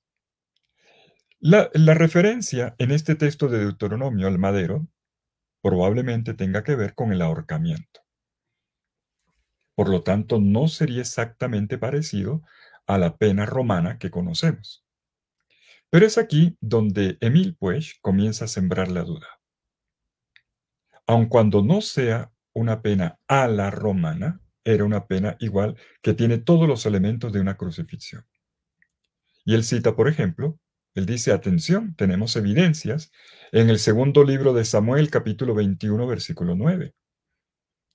La, la referencia en este texto de Deuteronomio al madero probablemente tenga que ver con el ahorcamiento. Por lo tanto, no sería exactamente parecido a la pena romana que conocemos. Pero es aquí donde Emil Puech comienza a sembrar la duda. Aun cuando no sea una pena a la romana, era una pena igual que tiene todos los elementos de una crucifixión. Y él cita, por ejemplo, él dice, atención, tenemos evidencias en el segundo libro de Samuel capítulo 21 versículo 9,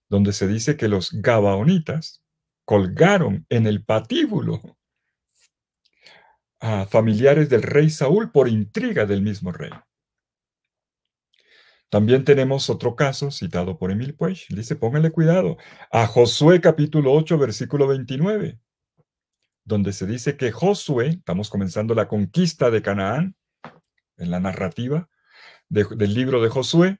donde se dice que los gabaonitas colgaron en el patíbulo a familiares del rey Saúl por intriga del mismo rey. También tenemos otro caso citado por Emil Puech. Dice, póngale cuidado, a Josué capítulo 8, versículo 29, donde se dice que Josué, estamos comenzando la conquista de Canaán, en la narrativa del libro de Josué,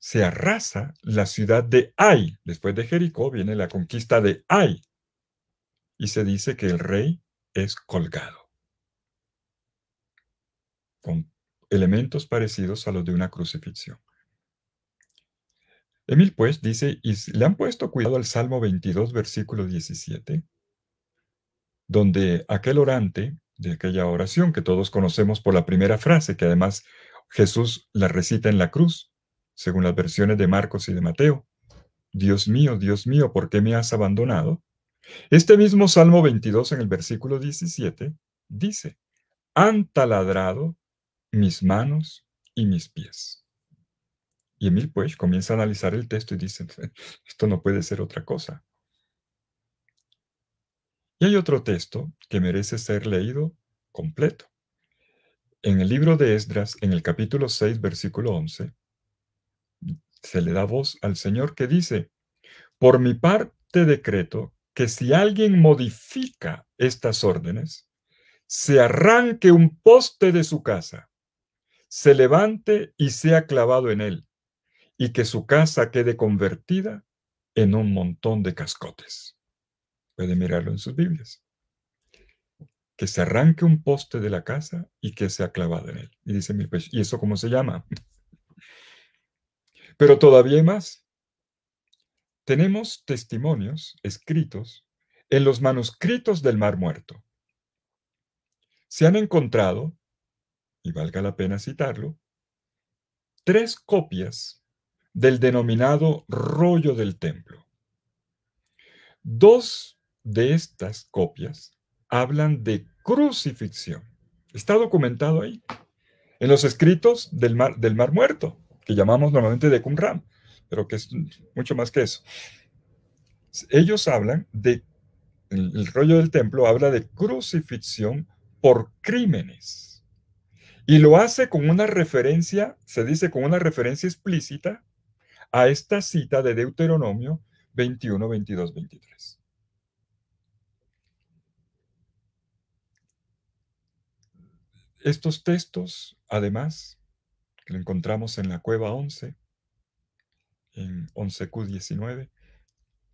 se arrasa la ciudad de Ai. Después de Jericó viene la conquista de Ai. Y se dice que el rey es colgado, con elementos parecidos a los de una crucifixión. Emil pues dice, y le han puesto cuidado al Salmo 22, versículo 17, donde aquel orante de aquella oración que todos conocemos por la primera frase, que además Jesús la recita en la cruz, según las versiones de Marcos y de Mateo. Dios mío, Dios mío, ¿por qué me has abandonado? Este mismo Salmo 22 en el versículo 17 dice, han taladrado mis manos y mis pies. Y Emil pues comienza a analizar el texto y dice, esto no puede ser otra cosa. Y hay otro texto que merece ser leído completo. En el libro de Esdras, en el capítulo 6, versículo 11, se le da voz al Señor que dice, por mi parte decreto que si alguien modifica estas órdenes, se arranque un poste de su casa, se levante y sea clavado en él, y que su casa quede convertida en un montón de cascotes. Puede mirarlo en sus Biblias. Que se arranque un poste de la casa y que sea clavado en él. Y dice mi ¿y eso cómo se llama? Pero todavía hay más. Tenemos testimonios escritos en los manuscritos del Mar Muerto. Se han encontrado, y valga la pena citarlo, tres copias del denominado rollo del templo. Dos de estas copias hablan de crucifixión. Está documentado ahí, en los escritos del Mar, del mar Muerto, que llamamos normalmente de Qumran pero que es mucho más que eso. Ellos hablan de, el, rollo del templo habla de crucifixión por crímenes. Y lo hace con una referencia, se dice con una referencia explícita a esta cita de Deuteronomio 21, 22, 23. Estos textos, además, que encontramos en la cueva 11, en 11Q19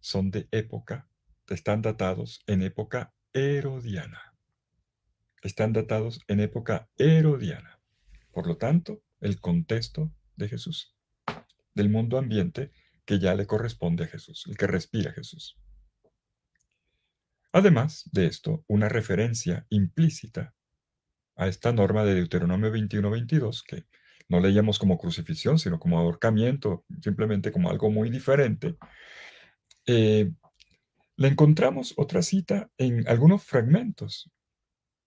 son de época, están datados en época herodiana. Están datados en época herodiana. Por lo tanto, el contexto de Jesús, del mundo ambiente que ya le corresponde a Jesús, el que respira Jesús. Además de esto, una referencia implícita a esta norma de Deuteronomio 21-22 que no leíamos como crucifixión, sino como ahorcamiento, simplemente como algo muy diferente, eh, le encontramos otra cita en algunos fragmentos,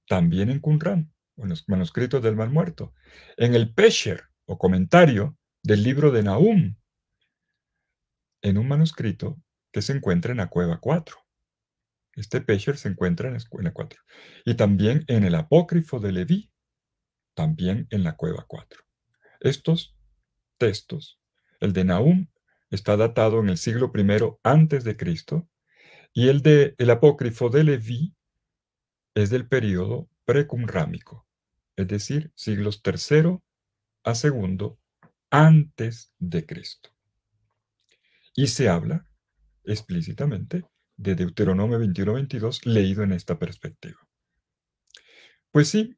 también en o en los manuscritos del mal Muerto, en el Pesher o comentario del libro de Nahum, en un manuscrito que se encuentra en la cueva 4. Este Pesher se encuentra en la cueva 4. Y también en el apócrifo de Leví, también en la cueva 4. Estos textos, el de Nahum está datado en el siglo I antes de Cristo y el de el apócrifo de Leví es del período precumrámico, es decir, siglos III a II antes de Cristo. Y se habla explícitamente de Deuteronomio 21-22 leído en esta perspectiva. Pues sí,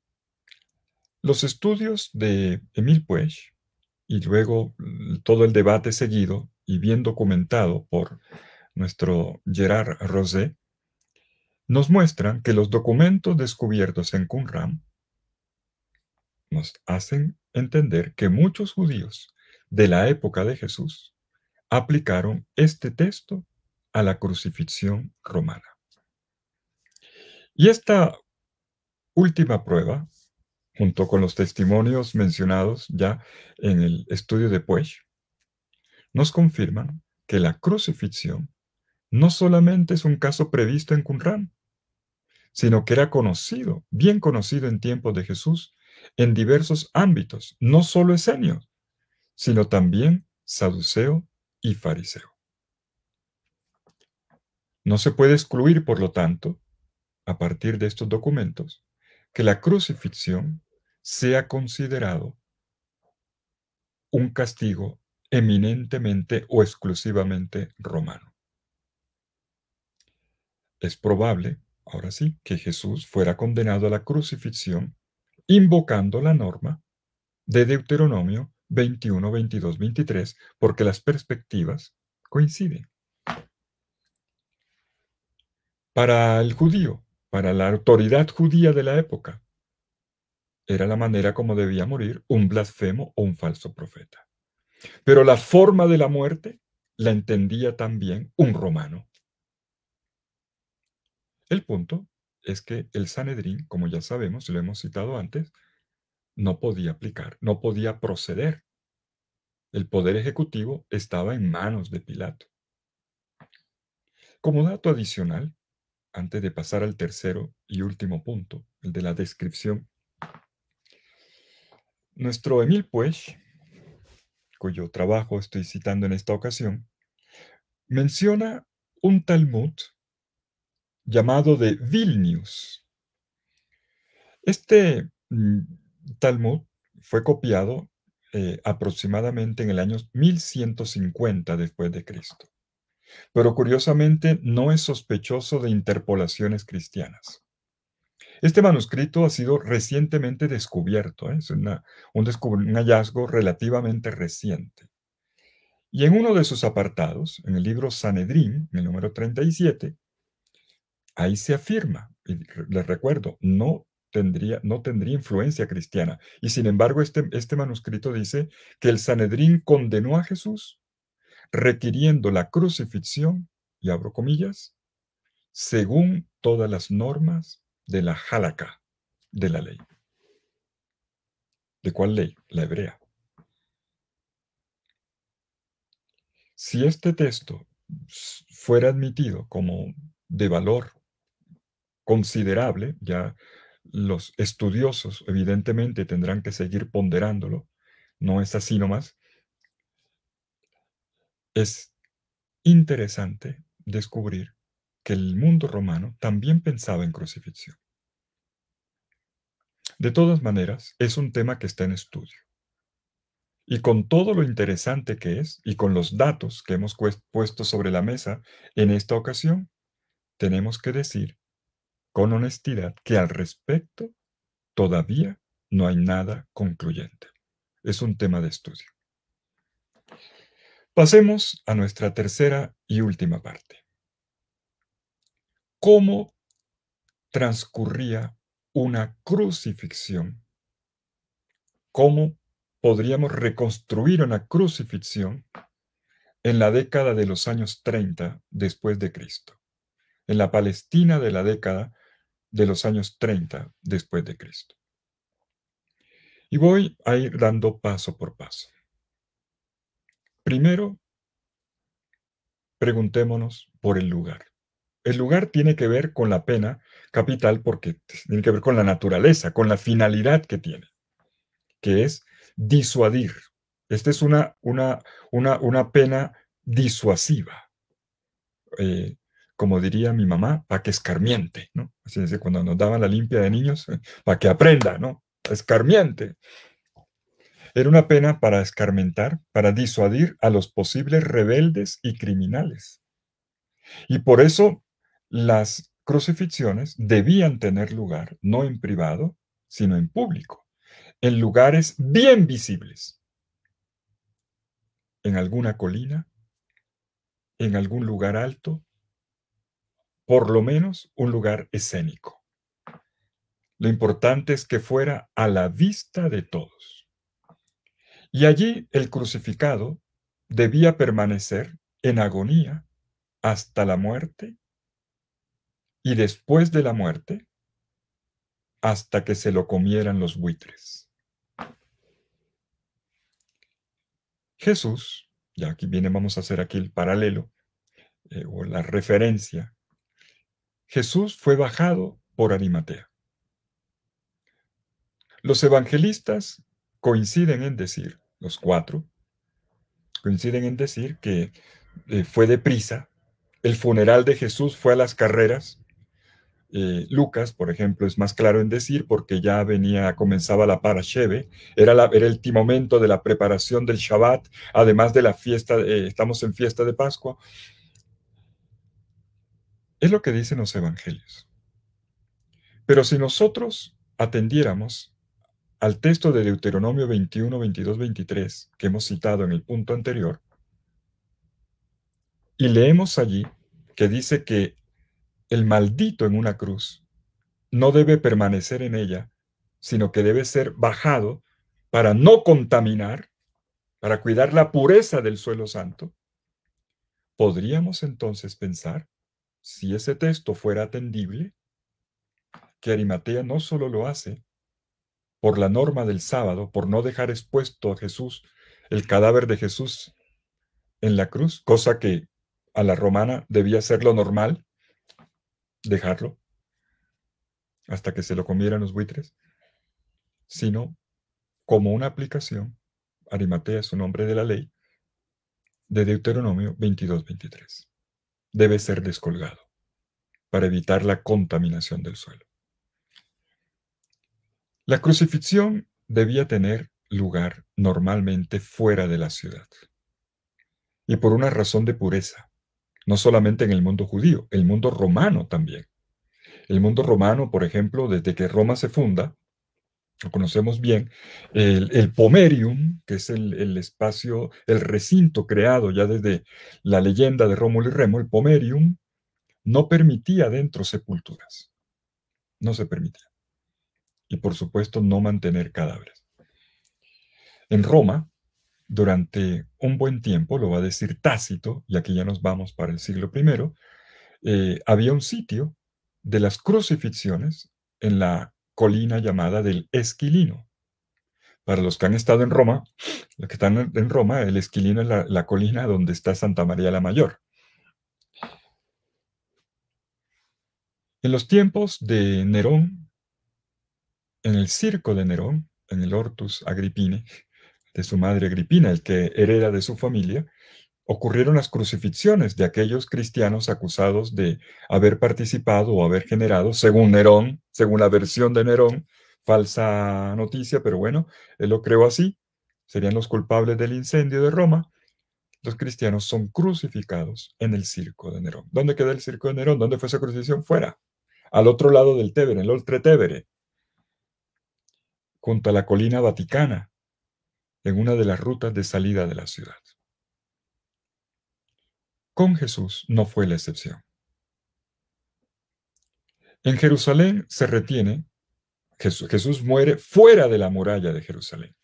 los estudios de Emil Puech y luego mm, todo el debate seguido y bien documentado por nuestro Gerard Rosé, nos muestran que los documentos descubiertos en Qumran nos hacen entender que muchos judíos de la época de Jesús aplicaron este texto a la crucifixión romana. Y esta última prueba junto con los testimonios mencionados ya en el estudio de Puech, nos confirman que la crucifixión no solamente es un caso previsto en Qumran, sino que era conocido, bien conocido en tiempos de Jesús, en diversos ámbitos, no solo esenios, sino también saduceo y fariseo. No se puede excluir, por lo tanto, a partir de estos documentos, que la crucifixión sea considerado un castigo eminentemente o exclusivamente romano. Es probable, ahora sí, que Jesús fuera condenado a la crucifixión invocando la norma de Deuteronomio 21, 22, 23, porque las perspectivas coinciden. Para el judío, para la autoridad judía de la época, era la manera como debía morir un blasfemo o un falso profeta. Pero la forma de la muerte la entendía también un romano. El punto es que el Sanedrín, como ya sabemos, lo hemos citado antes, no podía aplicar, no podía proceder. El poder ejecutivo estaba en manos de Pilato. Como dato adicional, antes de pasar al tercero y último punto, el de la descripción. Nuestro Emil Puech, cuyo trabajo estoy citando en esta ocasión, menciona un Talmud llamado de Vilnius. Este mm, Talmud fue copiado eh, aproximadamente en el año 1150 después de Cristo pero curiosamente no es sospechoso de interpolaciones cristianas. Este manuscrito ha sido recientemente descubierto, ¿eh? es un, hallazgo relativamente reciente. Y en uno de sus apartados, en el libro Sanedrín, en el número 37, ahí se afirma, y les recuerdo, no tendría, no tendría influencia cristiana. Y sin embargo, este, este manuscrito dice que el Sanedrín condenó a Jesús requiriendo la crucifixión, y abro comillas, según todas las normas de la jalaca, de la ley. ¿De cuál ley? La hebrea. Si este texto fuera admitido como de valor considerable, ya los estudiosos evidentemente tendrán que seguir ponderándolo, no es así nomás, es interesante descubrir que el mundo romano también pensaba en crucifixión. De todas maneras, es un tema que está en estudio. Y con todo lo interesante que es y con los datos que hemos puesto sobre la mesa en esta ocasión, tenemos que decir con honestidad que al respecto todavía no hay nada concluyente. Es un tema de estudio. Pasemos a nuestra tercera y última parte. ¿Cómo transcurría una crucifixión? ¿Cómo podríamos reconstruir una crucifixión en la década de los años 30 después de Cristo? En la Palestina de la década de los años 30 después de Cristo. Y voy a ir dando paso por paso. Primero, preguntémonos por el lugar. El lugar tiene que ver con la pena capital porque tiene que ver con la naturaleza, con la finalidad que tiene, que es disuadir. Esta es una, una, una, una pena disuasiva. Eh, como diría mi mamá, para que escarmiente, ¿no? Así es, cuando nos daban la limpia de niños, para que aprenda, ¿no? Escarmiente. Era una pena para escarmentar, para disuadir a los posibles rebeldes y criminales. Y por eso las crucifixiones debían tener lugar no en privado, sino en público, en lugares bien visibles, en alguna colina, en algún lugar alto, por lo menos un lugar escénico. Lo importante es que fuera a la vista de todos. Y allí el crucificado debía permanecer en agonía hasta la muerte y después de la muerte hasta que se lo comieran los buitres. Jesús, ya aquí viene, vamos a hacer aquí el paralelo eh, o la referencia. Jesús fue bajado por Animatea. Los evangelistas coinciden en decir los cuatro, coinciden en decir que eh, fue deprisa, el funeral de Jesús fue a las carreras. Eh, Lucas, por ejemplo, es más claro en decir porque ya venía, comenzaba la parasheve, era, era el momento de la preparación del Shabbat, además de la fiesta, eh, estamos en fiesta de Pascua. Es lo que dicen los evangelios. Pero si nosotros atendiéramos al texto de Deuteronomio 21, 22, 23 que hemos citado en el punto anterior, y leemos allí que dice que el maldito en una cruz no debe permanecer en ella, sino que debe ser bajado para no contaminar, para cuidar la pureza del suelo santo, podríamos entonces pensar, si ese texto fuera atendible, que Arimatea no solo lo hace, por la norma del sábado, por no dejar expuesto a Jesús, el cadáver de Jesús en la cruz, cosa que a la romana debía ser lo normal, dejarlo hasta que se lo comieran los buitres, sino como una aplicación, Arimatea es un nombre de la ley, de Deuteronomio 22-23. Debe ser descolgado para evitar la contaminación del suelo. La crucifixión debía tener lugar normalmente fuera de la ciudad. Y por una razón de pureza, no solamente en el mundo judío, el mundo romano también. El mundo romano, por ejemplo, desde que Roma se funda, lo conocemos bien, el, pomerium, que es el, el, espacio, el recinto creado ya desde la leyenda de Rómulo y Remo, el pomerium, no permitía dentro sepulturas. No se permitía y por supuesto no mantener cadáveres. En Roma, durante un buen tiempo, lo va a decir Tácito, y aquí ya nos vamos para el siglo I, eh, había un sitio de las crucifixiones en la colina llamada del Esquilino. Para los que han estado en Roma, los que están en Roma, el Esquilino es la colina donde está Santa María la Mayor. En los tiempos de Nerón en el circo de Nerón, en el Hortus Agrippine, de su madre Agripina, el que hereda de su familia, ocurrieron las crucifixiones de aquellos cristianos acusados de haber participado o haber generado, según Nerón, según la versión de Nerón, falsa noticia, pero bueno, él lo creó así, serían los culpables del incendio de Roma. Los cristianos son crucificados en el circo de Nerón. ¿Dónde queda el circo de Nerón? ¿Dónde fue esa crucifixión? Fuera, al otro lado del Tévere, en el Oltre Tévere, junto a la colina Vaticana, en una de las rutas de salida de la ciudad. Con Jesús no fue la excepción. En Jerusalén se retiene, Jesús, Jesús muere fuera de la muralla de Jerusalén.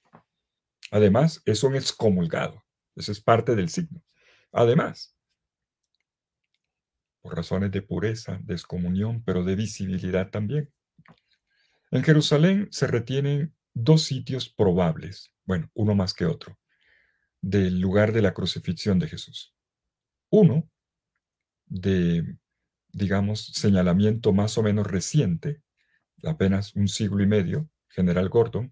Además, es un excomulgado. Eso es parte del signo. Además, por razones de pureza, de excomunión, pero de visibilidad también. En Jerusalén se retienen dos sitios probables, bueno, uno más que otro, del lugar de la crucifixión de Jesús. Uno, de, digamos, señalamiento más o menos reciente, apenas un siglo y medio, General Gordon,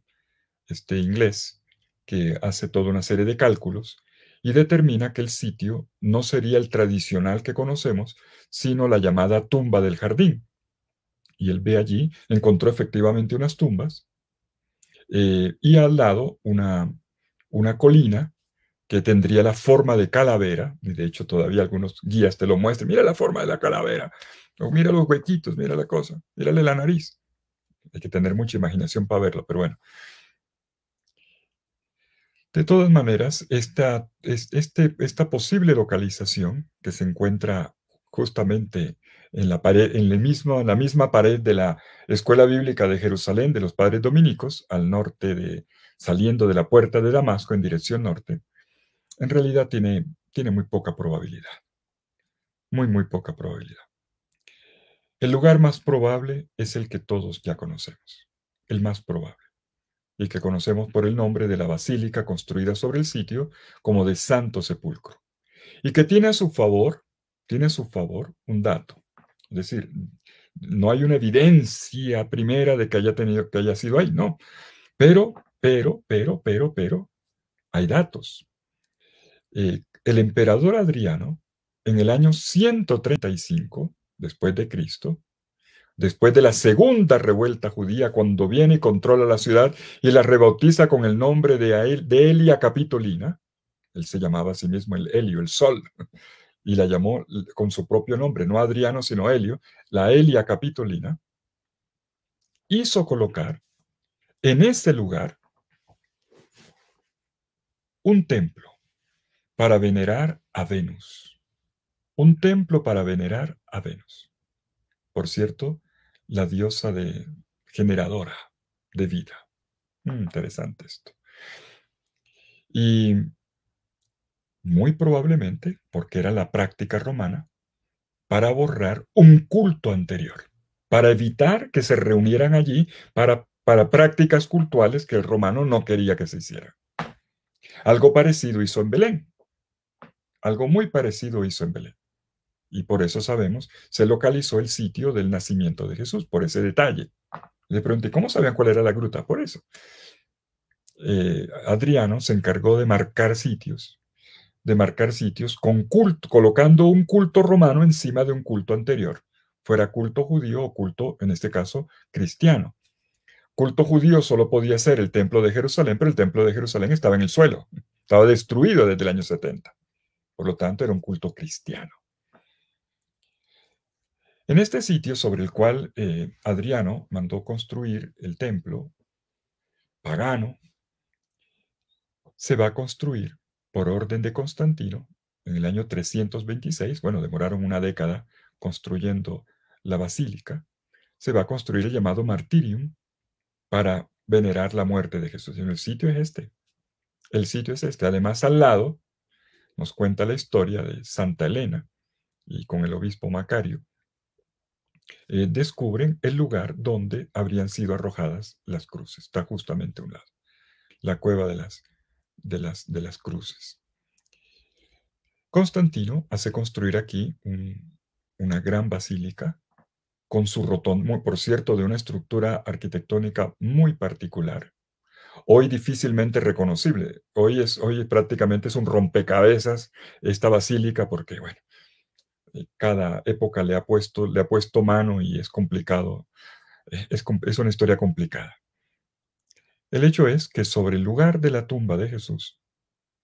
este inglés, que hace toda una serie de cálculos y determina que el sitio no sería el tradicional que conocemos, sino la llamada tumba del jardín, y él ve allí, encontró efectivamente unas tumbas eh, y al lado una, una colina que tendría la forma de calavera, y de hecho todavía algunos guías te lo muestran, mira la forma de la calavera, o mira los huequitos, mira la cosa, mírale la nariz. Hay que tener mucha imaginación para verlo, pero bueno. De todas maneras, esta, este, esta posible localización que se encuentra justamente en la, pared, en el mismo, la misma pared de la Escuela Bíblica de Jerusalén de los Padres Dominicos, al norte de, saliendo de la puerta de Damasco en dirección norte, en realidad tiene, tiene muy poca probabilidad. Muy, muy poca probabilidad. El lugar más probable es el que todos ya conocemos, el más probable, y que conocemos por el nombre de la basílica construida sobre el sitio como de Santo Sepulcro, y que tiene a su favor, tiene a su favor un dato, es decir, no hay una evidencia primera de que haya tenido, que haya sido ahí, no. Pero, pero, pero, pero, pero, hay datos. Eh, el emperador Adriano, en el año 135 después de Cristo, después de la segunda revuelta judía, cuando viene y controla la ciudad y la rebautiza con el nombre de, de Elia Capitolina, él se llamaba a sí mismo el Helio, el Sol, y la llamó con su propio nombre, no Adriano, sino Helio, la Helia Capitolina, hizo colocar en este lugar un templo para venerar a Venus. Un templo para venerar a Venus. Por cierto, la diosa de generadora de vida. Mm, interesante esto. Y muy probablemente, porque era la práctica romana, para borrar un culto anterior, para evitar que se reunieran allí para, para prácticas cultuales que el romano no quería que se hicieran. Algo parecido hizo en Belén. Algo muy parecido hizo en Belén. Y por eso sabemos, se localizó el sitio del nacimiento de Jesús, por ese detalle. Le pregunté, ¿cómo sabían cuál era la gruta? Por eso. Eh, Adriano se encargó de marcar sitios de marcar sitios con culto, colocando un culto romano encima de un culto anterior, fuera culto judío o culto, en este caso, cristiano. Culto judío solo podía ser el templo de Jerusalén, pero el templo de Jerusalén estaba en el suelo, estaba destruido desde el año 70. Por lo tanto, era un culto cristiano. En este sitio sobre el cual eh, Adriano mandó construir el templo pagano, se va a construir por orden de Constantino, en el año 326, bueno, demoraron una década construyendo la basílica, se va a construir el llamado martirium para venerar la muerte de Jesús. Y el sitio es este. El sitio es este. Además, al lado nos cuenta la historia de Santa Elena y con el obispo Macario. Eh, descubren el lugar donde habrían sido arrojadas las cruces. Está justamente a un lado, la cueva de las de las, de las cruces. Constantino hace construir aquí una gran basílica con su rotón, muy, por cierto, de una estructura arquitectónica muy particular, hoy difícilmente reconocible. Hoy, es, hoy prácticamente es un rompecabezas esta basílica porque, bueno, eh, cada época le ha puesto, le ha puesto mano y es complicado. Eh, es, es una historia complicada. El hecho es que sobre el lugar de la tumba de Jesús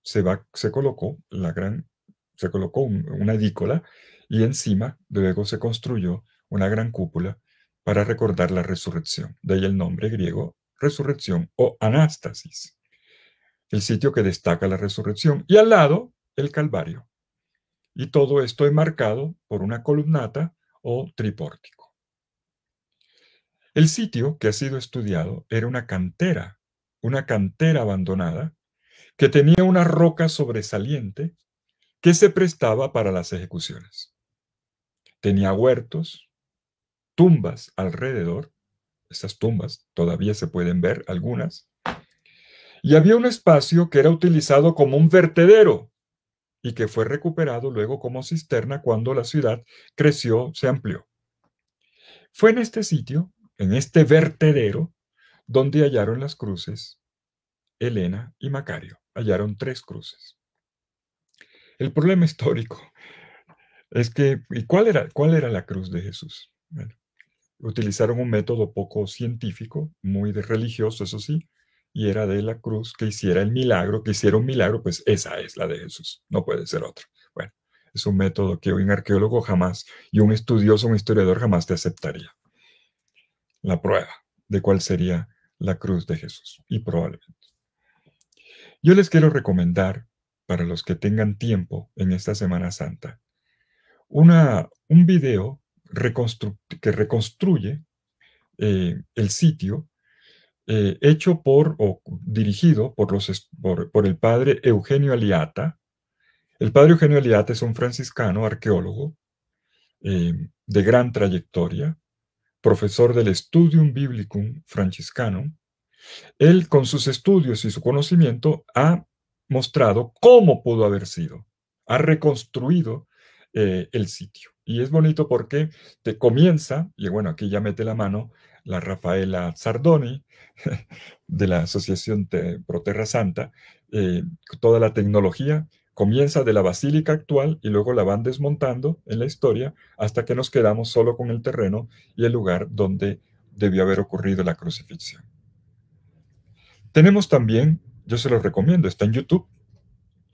se, se colocó la gran, se colocó una edícola y encima luego se construyó una gran cúpula para recordar la resurrección. De ahí el nombre griego resurrección o anástasis, el sitio que destaca la resurrección. Y al lado, el Calvario. Y todo esto es marcado por una columnata o tripórtico. El sitio que ha sido estudiado era una cantera, una cantera abandonada, que tenía una roca sobresaliente que se prestaba para las ejecuciones. Tenía huertos, tumbas alrededor, esas tumbas todavía se pueden ver algunas, y había un espacio que era utilizado como un vertedero y que fue recuperado luego como cisterna cuando la ciudad creció, se amplió. Fue en este sitio en este vertedero donde hallaron las cruces Elena y Macario. Hallaron tres cruces. El problema histórico es que, ¿y cuál era, cuál era la cruz de Jesús? utilizaron un método poco científico, muy religioso, eso sí, y era de la cruz que hiciera el milagro, que hiciera un milagro, pues esa es la de Jesús, no puede ser otra. Bueno, es un método que hoy un arqueólogo jamás y un estudioso, un historiador jamás te aceptaría la prueba de cuál sería la cruz de Jesús, y probablemente. Yo les quiero recomendar, para los que tengan tiempo en esta Semana Santa, una, un video que reconstruye eh, el sitio eh, hecho por o dirigido por, los, el padre Eugenio Aliata. El padre Eugenio Aliata es un franciscano arqueólogo eh, de gran trayectoria profesor del Studium Biblicum franciscano, él con sus estudios y su conocimiento ha mostrado cómo pudo haber sido, ha reconstruido eh, el sitio. Y es bonito porque te comienza, y bueno, aquí ya mete la mano la Rafaela Sardoni de la Asociación Proterra Santa, eh, toda la tecnología comienza de la basílica actual y luego la van desmontando en la historia hasta que nos quedamos solo con el terreno y el lugar donde debió haber ocurrido la crucifixión. Tenemos también, yo se los recomiendo, está en YouTube,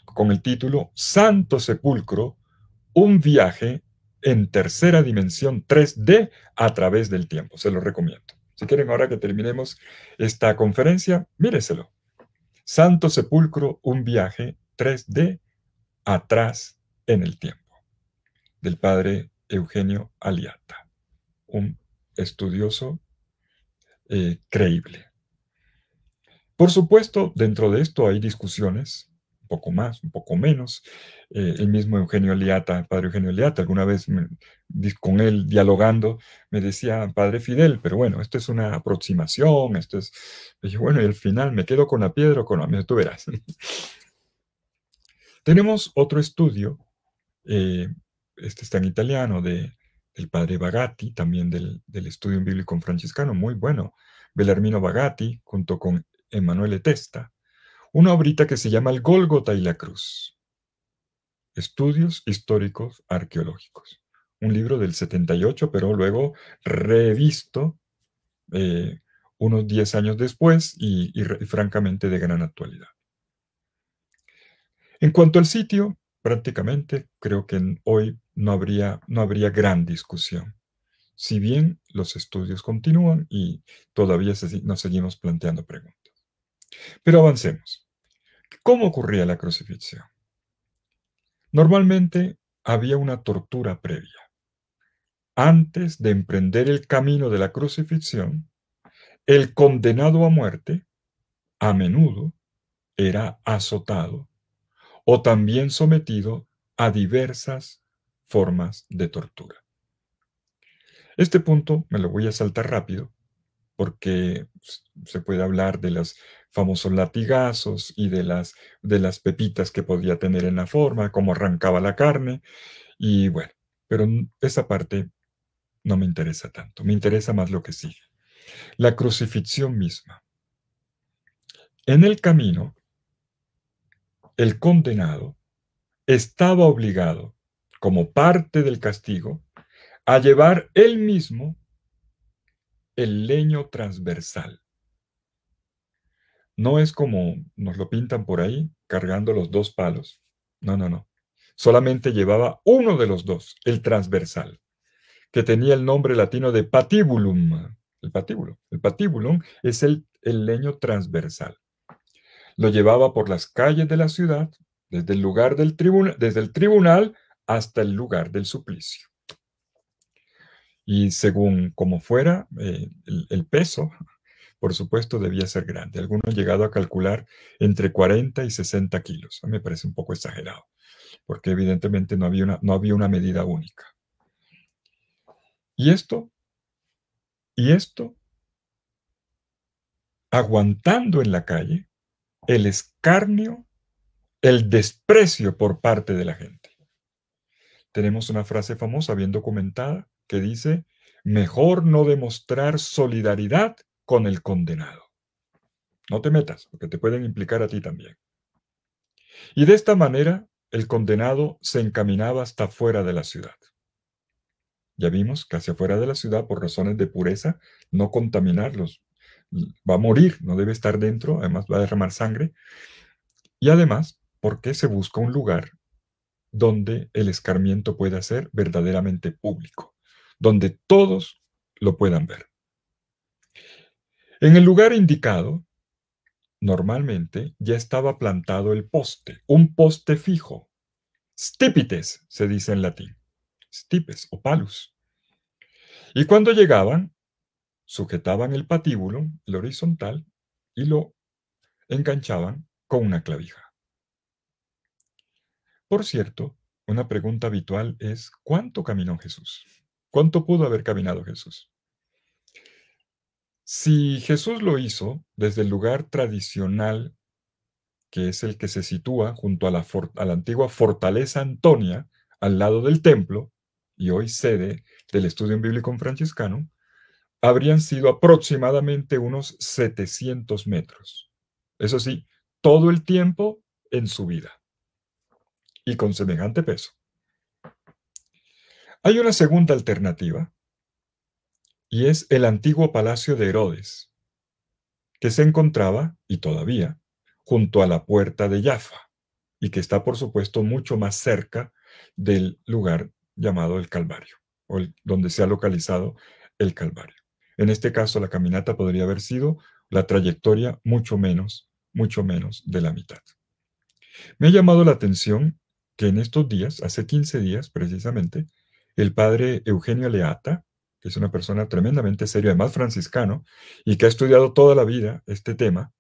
con el título Santo Sepulcro, un viaje en tercera dimensión 3D a través del tiempo. Se los recomiendo. Si quieren, ahora que terminemos esta conferencia, míreselo. Santo Sepulcro, un viaje 3D Atrás en el tiempo, del padre Eugenio Aliata, un estudioso eh, creíble. Por supuesto, dentro de esto hay discusiones, un poco más, un poco menos. Eh, el mismo Eugenio Aliata, padre Eugenio Aliata, alguna vez con él dialogando, me decía, padre Fidel, pero bueno, esto es una aproximación, esto es... bueno, y al final me quedo con la piedra o con la... Tú verás. Tenemos otro estudio, eh, este está en italiano, de, del padre Bagatti, también del, estudio en bíblico franciscano, muy bueno, Belarmino Bagatti, junto con Emanuele Testa, una obrita que se llama El Gólgota y la Cruz, Estudios Históricos Arqueológicos, un libro del 78, pero luego revisto eh, unos 10 años después y francamente de gran actualidad. En cuanto al sitio, prácticamente creo que hoy no habría, no habría gran discusión. Si bien los estudios continúan y todavía nos seguimos planteando preguntas. Pero avancemos. ¿Cómo ocurría la crucifixión? Normalmente había una tortura previa. Antes de emprender el camino de la crucifixión, el condenado a muerte a menudo era azotado o también sometido a diversas formas de tortura. Este punto me lo voy a saltar rápido porque pues, se puede hablar de los famosos latigazos y de las, de las pepitas que podía tener en la forma, cómo arrancaba la carne, y bueno, pero esa parte no me interesa tanto, me interesa más lo que sigue. La crucifixión misma. En el camino, el condenado estaba obligado, como parte del castigo, a llevar él mismo el leño transversal. No es como nos lo pintan por ahí, cargando los dos palos. No, no, no. Solamente llevaba uno de los dos, el transversal, que tenía el nombre latino de patibulum. El patíbulo. El patibulum es el, el leño transversal lo llevaba por las calles de la ciudad, desde el, lugar del desde el tribunal hasta el lugar del suplicio. Y según como fuera, eh, el, peso, por supuesto, debía ser grande. Algunos han llegado a calcular entre 40 y 60 kilos. A mí me parece un poco exagerado, porque evidentemente no había una, no había una medida única. Y esto, y esto, aguantando en la calle, el escarnio, el desprecio por parte de la gente. Tenemos una frase famosa bien documentada que dice, mejor no demostrar solidaridad con el condenado. No te metas, porque te pueden implicar a ti también. Y de esta manera, el condenado se encaminaba hasta fuera de la ciudad. Ya vimos que hacia fuera de la ciudad, por razones de pureza, no contaminarlos, va a morir, no debe estar dentro, además va a derramar sangre. Y además, porque se busca un lugar donde el escarmiento pueda ser verdaderamente público, donde todos lo puedan ver. En el lugar indicado, normalmente ya estaba plantado el poste, un poste fijo. Stipites se dice en latín, stipes o palus. Y cuando llegaban, sujetaban el patíbulo, el horizontal, y lo enganchaban con una clavija. Por cierto, una pregunta habitual es, ¿cuánto caminó Jesús? ¿Cuánto pudo haber caminado Jesús? Si Jesús lo hizo desde el lugar tradicional, que es el que se sitúa junto a la, antigua fortaleza Antonia, al lado del templo, y hoy sede del Estudio Bíblico Franciscano, habrían sido aproximadamente unos 700 metros. Eso sí, todo el tiempo en su vida, Y con semejante peso. Hay una segunda alternativa, y es el antiguo palacio de Herodes, que se encontraba, y todavía, junto a la puerta de Jaffa, y que está, por supuesto, mucho más cerca del lugar llamado el Calvario, o donde se ha localizado el Calvario. En este caso, la caminata podría haber sido la trayectoria mucho menos, mucho menos de la mitad. Me ha llamado la atención que en estos días, hace 15 días precisamente, el padre Eugenio Leata, que es una persona tremendamente seria, además franciscano, y que ha estudiado toda la vida este tema,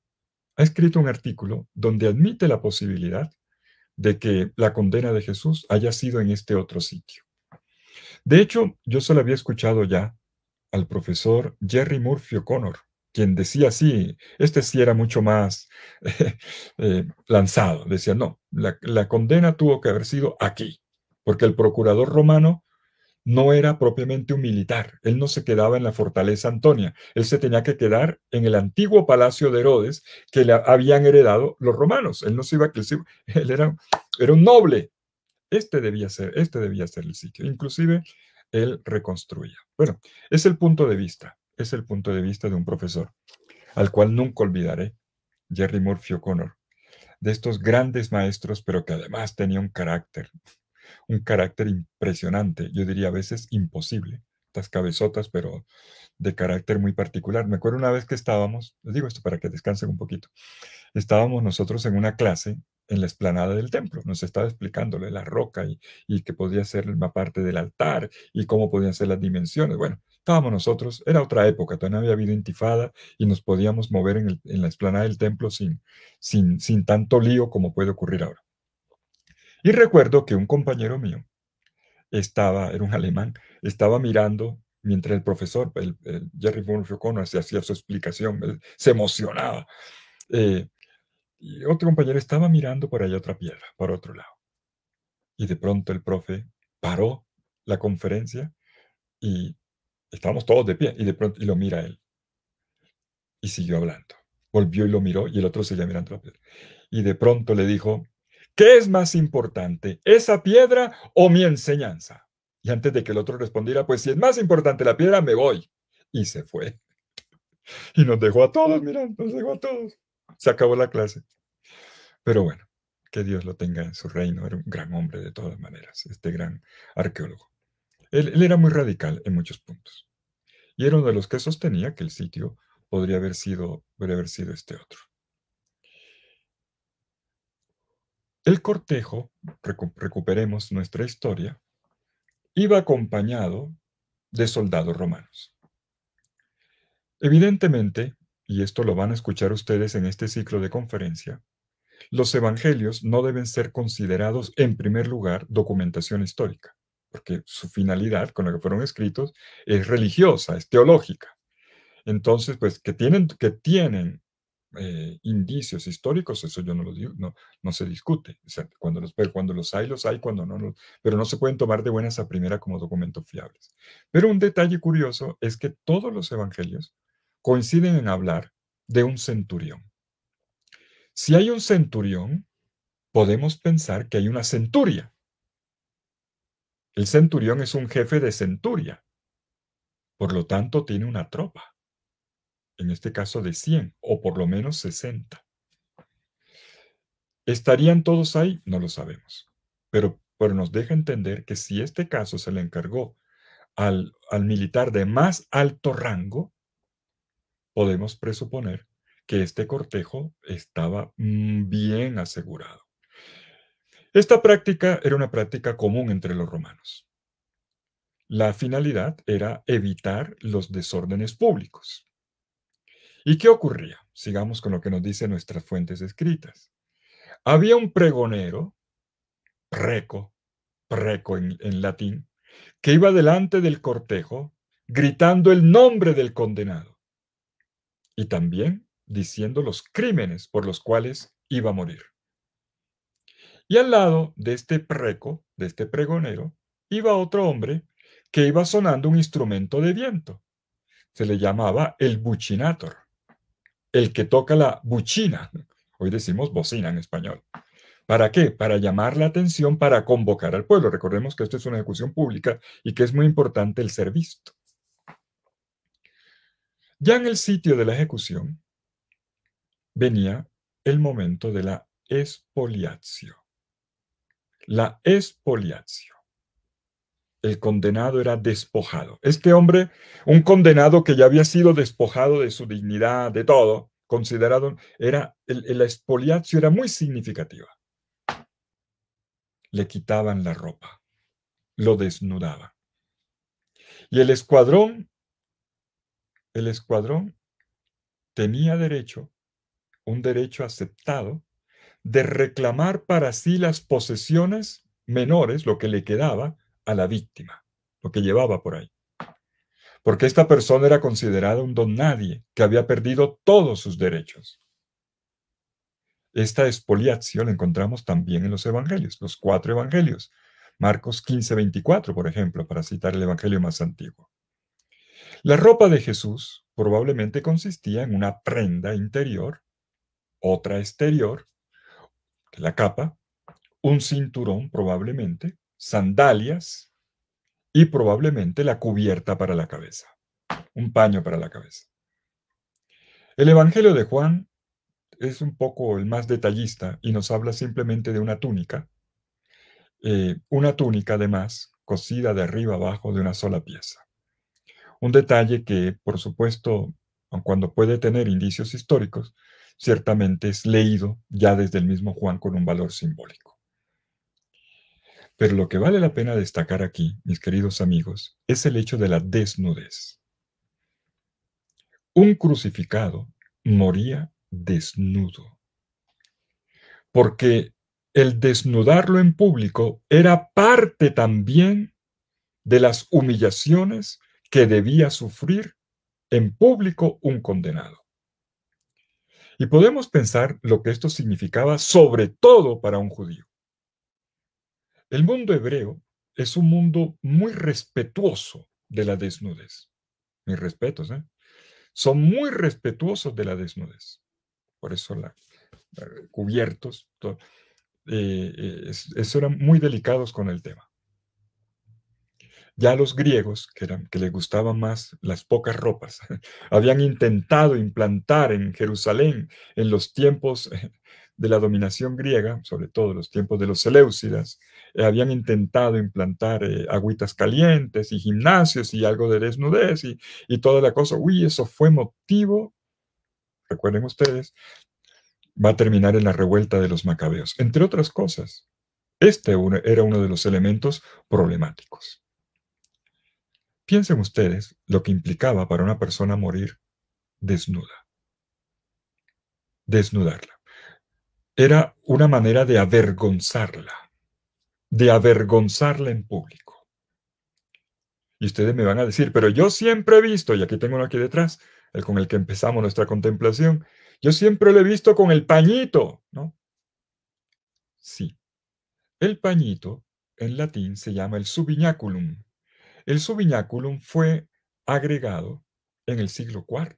ha escrito un artículo donde admite la posibilidad de que la condena de Jesús haya sido en este otro sitio. De hecho, yo se lo había escuchado ya al profesor Jerry Murphy O'Connor, quien decía, sí, este sí era mucho más eh, lanzado. Decía, no, la, condena tuvo que haber sido aquí, porque el procurador romano no era propiamente un militar, él no se quedaba en la fortaleza Antonia, él se tenía que quedar en el antiguo palacio de Herodes que le habían heredado los romanos, él no se iba a él era, era un noble, este debía ser, este debía ser el sitio. Inclusive él reconstruya. Bueno, es el punto de vista, es el punto de vista de un profesor, al cual nunca olvidaré, Jerry Murphy O'Connor, de estos grandes maestros, pero que además tenía un carácter, un carácter impresionante, yo diría a veces imposible, estas cabezotas, pero de carácter muy particular. Me acuerdo una vez que estábamos, les digo esto para que descansen un poquito, estábamos nosotros en una clase en la explanada del templo. Nos estaba explicándole la roca y, que podía ser la parte del altar y cómo podían ser las dimensiones. Bueno, estábamos nosotros, era otra época, todavía había habido intifada y nos podíamos mover en, la explanada del templo sin, sin, sin tanto lío como puede ocurrir ahora. Y recuerdo que un compañero mío estaba, era un alemán, estaba mirando mientras el profesor, el, Jerry von O'Connor, se hacía su explicación, se emocionaba. Eh, otro compañero estaba mirando por allá otra piedra, por otro lado. Y de pronto el profe paró la conferencia y estábamos todos de pie y de pronto y lo mira él. Y siguió hablando. Volvió y lo miró y el otro seguía mirando la piedra. Y de pronto le dijo, ¿qué es más importante, esa piedra o mi enseñanza? Y antes de que el otro respondiera, pues si es más importante la piedra, me voy. Y se fue. Y nos dejó a todos mirando, nos dejó a todos se acabó la clase. Pero bueno, que Dios lo tenga en su reino. Era un gran hombre de todas maneras, este gran arqueólogo. Él, era muy radical en muchos puntos. Y era uno de los que sostenía que el sitio podría haber sido, haber sido este otro. El cortejo, recuperemos nuestra historia, iba acompañado de soldados romanos. Evidentemente, y esto lo van a escuchar ustedes en este ciclo de conferencia, los evangelios no deben ser considerados en primer lugar documentación histórica, porque su finalidad con la que fueron escritos es religiosa, es teológica. Entonces, pues que tienen, que tienen eh, indicios históricos, eso yo no lo digo, no, no se discute. cuando, los, cuando los hay, los hay, cuando no, los, pero no se pueden tomar de buenas a primera como documentos fiables. Pero un detalle curioso es que todos los evangelios coinciden en hablar de un centurión. Si hay un centurión, podemos pensar que hay una centuria. El centurión es un jefe de centuria. Por lo tanto, tiene una tropa. En este caso de 100 o por lo menos 60. ¿Estarían todos ahí? No lo sabemos. Pero, nos deja entender que si este caso se le encargó al, al militar de más alto rango, podemos presuponer que este cortejo estaba mm, bien asegurado. Esta práctica era una práctica común entre los romanos. La finalidad era evitar los desórdenes públicos. ¿Y qué ocurría? Sigamos con lo que nos dicen nuestras fuentes escritas. Había un pregonero, preco, preco en, en latín, que iba delante del cortejo gritando el nombre del condenado y también diciendo los crímenes por los cuales iba a morir. Y al lado de este preco, de este pregonero, iba otro hombre que iba sonando un instrumento de viento. Se le llamaba el buchinator, el que toca la buchina. Hoy decimos bocina en español. ¿Para qué? Para llamar la atención, para convocar al pueblo. Recordemos que esto es una ejecución pública y que es muy importante el ser visto. Ya en el sitio de la ejecución venía el momento de la expoliación. La expoliación. El condenado era despojado. Este hombre, un condenado que ya había sido despojado de su dignidad, de todo, considerado, era, el, era muy significativa. Le quitaban la ropa, lo desnudaban. Y el escuadrón el escuadrón tenía derecho, un derecho aceptado, de reclamar para sí las posesiones menores, lo que le quedaba a la víctima, lo que llevaba por ahí. Porque esta persona era considerada un don nadie, que había perdido todos sus derechos. Esta expoliación la encontramos también en los evangelios, los cuatro evangelios. Marcos 15, 24, por ejemplo, para citar el evangelio más antiguo. La ropa de Jesús probablemente consistía en una prenda interior, otra exterior, la capa, un cinturón probablemente, sandalias y probablemente la cubierta para la cabeza, un paño para la cabeza. El Evangelio de Juan es un poco el más detallista y nos habla simplemente de una túnica, eh, una túnica además cosida de arriba abajo de una sola pieza. Un detalle que, por supuesto, aun cuando puede tener indicios históricos, ciertamente es leído ya desde el mismo Juan con un valor simbólico. Pero lo que vale la pena destacar aquí, mis queridos amigos, es el hecho de la desnudez. Un crucificado moría desnudo, porque el desnudarlo en público era parte también de las humillaciones que debía sufrir en público un condenado. Y podemos pensar lo que esto significaba sobre todo para un judío. El mundo hebreo es un mundo muy respetuoso de la desnudez. Mis respetos, ¿eh? Son muy respetuosos de la desnudez. Por eso la, eh, cubiertos. Eh, eh, eso eran muy delicados con el tema. Ya los griegos, que, eran, que les gustaban más las pocas ropas, habían intentado implantar en Jerusalén en los tiempos eh, de la dominación griega, sobre todo los tiempos de los Seleucidas, eh, habían intentado implantar eh, agüitas calientes y gimnasios y algo de desnudez y, y toda la cosa. Uy, eso fue motivo, recuerden ustedes, va a terminar en la revuelta de los macabeos, entre otras cosas. Este era uno de los elementos problemáticos. Piensen ustedes lo que implicaba para una persona morir desnuda. Desnudarla. Era una manera de avergonzarla, de avergonzarla en público. Y ustedes me van a decir, pero yo siempre he visto, y aquí tengo uno aquí detrás, el con el que empezamos nuestra contemplación, yo siempre lo he visto con el pañito, ¿no? Sí. El pañito en latín se llama el subiñaculum, el subiñaculum fue agregado en el siglo IV.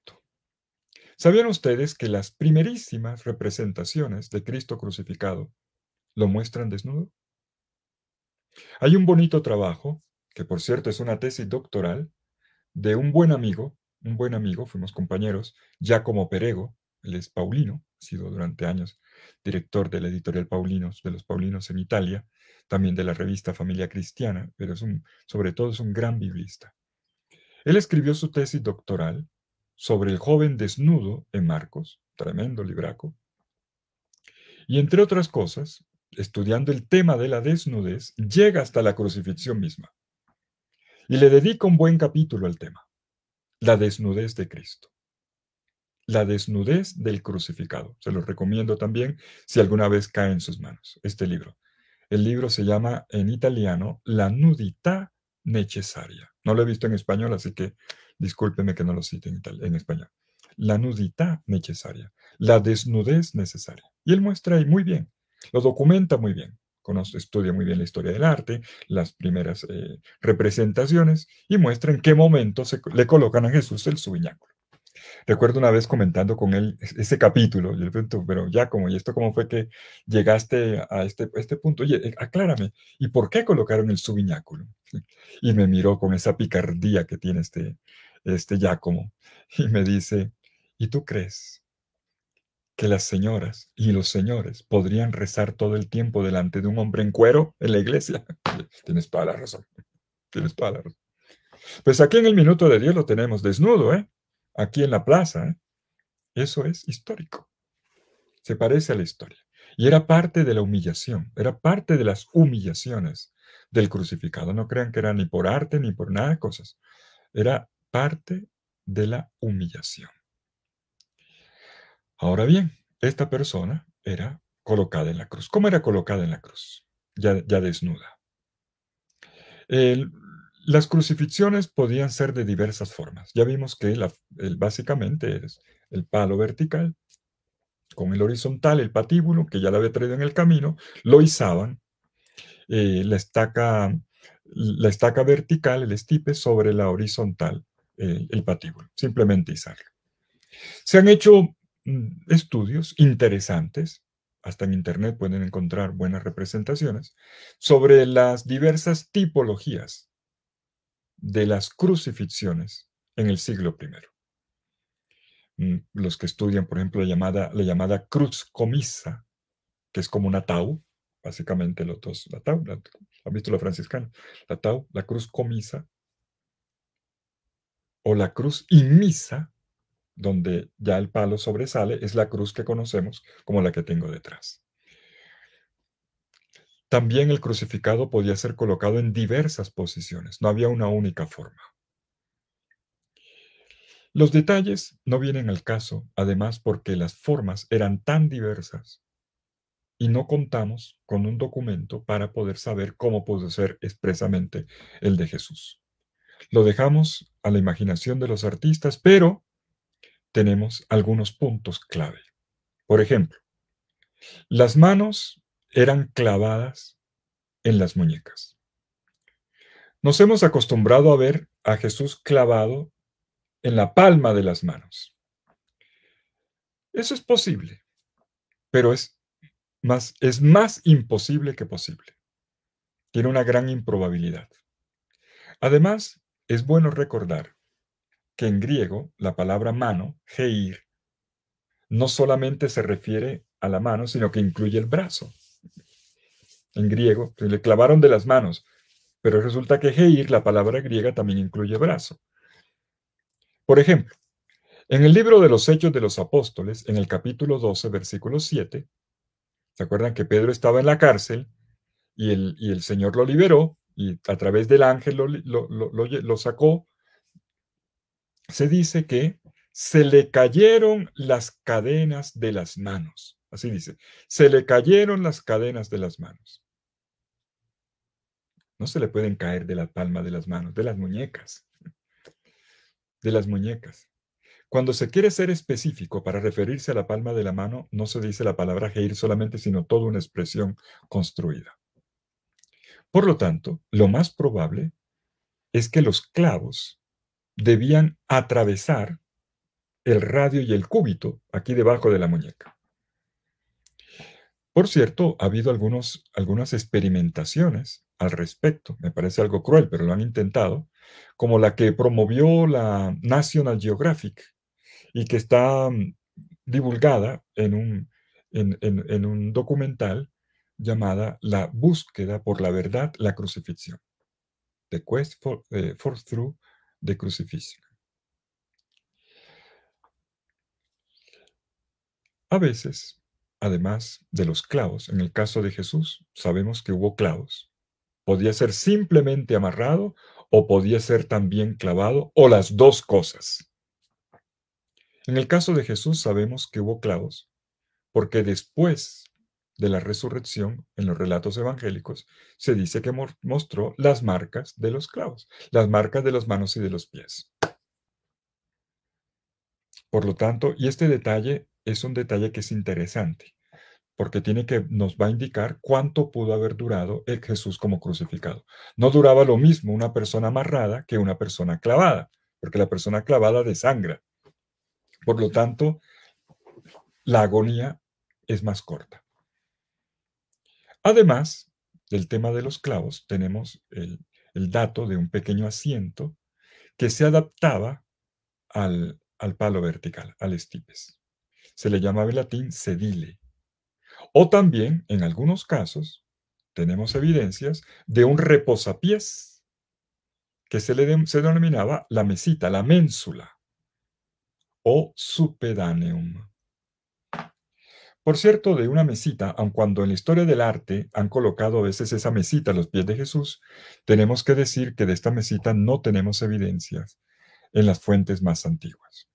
¿Sabían ustedes que las primerísimas representaciones de Cristo crucificado lo muestran desnudo? Hay un bonito trabajo, que por cierto es una tesis doctoral, de un buen amigo, un buen amigo, fuimos compañeros, Giacomo Perego, él es paulino, ha sido durante años director de la editorial Paulinos, de los Paulinos en Italia, también de la revista Familia Cristiana, pero es un, sobre todo es un gran biblista. Él escribió su tesis doctoral sobre el joven desnudo en Marcos, tremendo libraco, y entre otras cosas, estudiando el tema de la desnudez, llega hasta la crucifixión misma. Y le dedica un buen capítulo al tema, la desnudez de Cristo. La desnudez del crucificado. Se lo recomiendo también si alguna vez cae en sus manos este libro. El libro se llama en italiano La nudità necesaria. No lo he visto en español, así que discúlpeme que no lo cite en, español. La nudità necesaria, la desnudez necesaria. Y él muestra ahí muy bien, lo documenta muy bien. Conoce, estudia muy bien la historia del arte, las primeras eh, representaciones y muestra en qué momento se, le colocan a Jesús el subiñaco. Recuerdo una vez comentando con él ese capítulo, y le punto pero ya como, ¿y esto cómo fue que llegaste a este, este punto? Oye, eh, aclárame, ¿y por qué colocaron el subiñáculo? Y me miró con esa picardía que tiene este, este Giacomo y me dice, ¿y tú crees que las señoras y los señores podrían rezar todo el tiempo delante de un hombre en cuero en la iglesia? Tienes toda la razón, tienes toda razón. Pues aquí en el minuto de Dios lo tenemos desnudo, ¿eh? aquí en la plaza. ¿eh? Eso es histórico. Se parece a la historia. Y era parte de la humillación, era parte de las humillaciones del crucificado. No crean que era ni por arte ni por nada cosas. Era parte de la humillación. Ahora bien, esta persona era colocada en la cruz. ¿Cómo era colocada en la cruz? Ya, ya desnuda. El, las crucifixiones podían ser de diversas formas. Ya vimos que básicamente es el palo vertical con el horizontal, el patíbulo, que ya la había traído en el camino, lo izaban, eh, la, estaca, vertical, el estipe, sobre la horizontal, eh, el patíbulo, simplemente izarlo. Se han hecho mm, estudios interesantes, hasta en Internet pueden encontrar buenas representaciones, sobre las diversas tipologías de las crucifixiones en el siglo I. Mm, los que estudian, por ejemplo, la llamada, la llamada cruz comisa, que es como una tau básicamente los dos, la tau la, la franciscana, la tau la cruz comisa, o la cruz inmisa, donde ya el palo sobresale, es la cruz que conocemos como la que tengo detrás. También el crucificado podía ser colocado en diversas posiciones, no había una única forma. Los detalles no vienen al caso, además porque las formas eran tan diversas y no contamos con un documento para poder saber cómo pudo ser expresamente el de Jesús. Lo dejamos a la imaginación de los artistas, pero tenemos algunos puntos clave. Por ejemplo, las manos eran clavadas en las muñecas. Nos hemos acostumbrado a ver a Jesús clavado en la palma de las manos. Eso es posible, pero es más, es más imposible que posible. Tiene una gran improbabilidad. Además, es bueno recordar que en griego la palabra mano, geir, no solamente se refiere a la mano, sino que incluye el brazo en griego, se le clavaron de las manos, pero resulta que Geir, la palabra griega, también incluye brazo. Por ejemplo, en el libro de los Hechos de los Apóstoles, en el capítulo 12, versículo 7, ¿se acuerdan que Pedro estaba en la cárcel y el, Señor lo liberó y a través del ángel lo, lo sacó? Se dice que se le cayeron las cadenas de las manos. Así dice, se le cayeron las cadenas de las manos. No se le pueden caer de la palma de las manos, de las muñecas. De las muñecas. Cuando se quiere ser específico para referirse a la palma de la mano, no se dice la palabra geir solamente, sino toda una expresión construida. Por lo tanto, lo más probable es que los clavos debían atravesar el radio y el cúbito aquí debajo de la muñeca. Por cierto, ha habido algunos, algunas experimentaciones al respecto. Me parece algo cruel, pero lo han intentado, como la que promovió la National Geographic y que está mm, divulgada en un, en, un documental llamada La búsqueda por la verdad, la crucifixión. The Quest for, eh, for the Crucifixion. A veces, además de los clavos, en el caso de Jesús, sabemos que hubo clavos, Podía ser simplemente amarrado o podía ser también clavado o las dos cosas. En el caso de Jesús sabemos que hubo clavos porque después de la resurrección en los relatos evangélicos se dice que mostró las marcas de los clavos, las marcas de las manos y de los pies. Por lo tanto, y este detalle es un detalle que es interesante porque tiene que, nos va a indicar cuánto pudo haber durado el Jesús como crucificado. No duraba lo mismo una persona amarrada que una persona clavada, porque la persona clavada desangra. Por lo tanto, la agonía es más corta. Además del tema de los clavos, tenemos el, dato de un pequeño asiento que se adaptaba al, al palo vertical, al estipes. Se le llamaba en latín sedile. O también, en algunos casos, tenemos evidencias de un reposapiés que se denominaba la mesita, la ménsula o supedaneum. Por cierto, de una mesita, aun cuando en la historia del arte han colocado a veces esa mesita a los pies de Jesús, tenemos que decir que de esta mesita no tenemos evidencias en las fuentes más antiguas.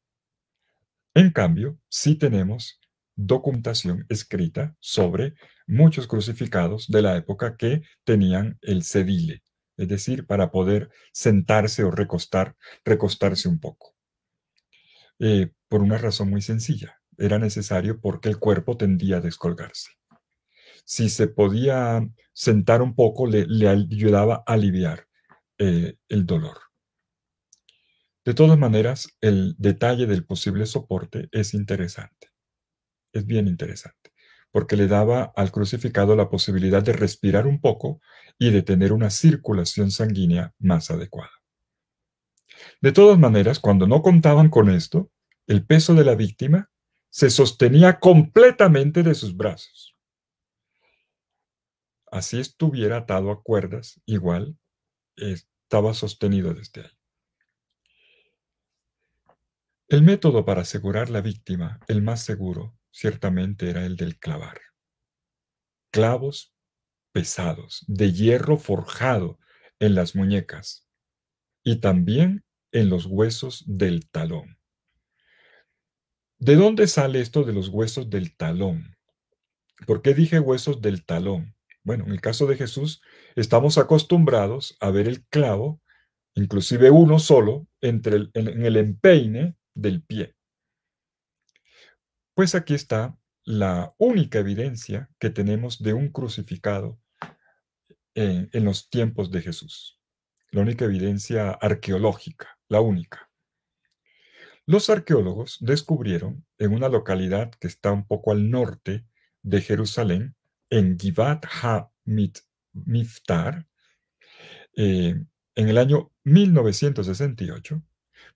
En cambio, sí tenemos documentación escrita sobre muchos crucificados de la época que tenían el sedile, es decir, para poder sentarse o recostar, recostarse un poco. Eh, por una razón muy sencilla, era necesario porque el cuerpo tendía a descolgarse. Si se podía sentar un poco, le, ayudaba a aliviar eh, el dolor. De todas maneras, el detalle del posible soporte es interesante es bien interesante, porque le daba al crucificado la posibilidad de respirar un poco y de tener una circulación sanguínea más adecuada. De todas maneras, cuando no contaban con esto, el peso de la víctima se sostenía completamente de sus brazos. Así estuviera atado a cuerdas, igual estaba sostenido desde ahí. El método para asegurar la víctima, el más seguro, ciertamente era el del clavar. Clavos pesados, de hierro forjado en las muñecas y también en los huesos del talón. ¿De dónde sale esto de los huesos del talón? ¿Por qué dije huesos del talón? Bueno, en el caso de Jesús, estamos acostumbrados a ver el clavo, inclusive uno solo, entre en el empeine del pie. Pues aquí está la única evidencia que tenemos de un crucificado eh, en, los tiempos de Jesús. La única evidencia arqueológica, la única. Los arqueólogos descubrieron en una localidad que está un poco al norte de Jerusalén, en Givat ha-Miftar, eh, en el año 1968,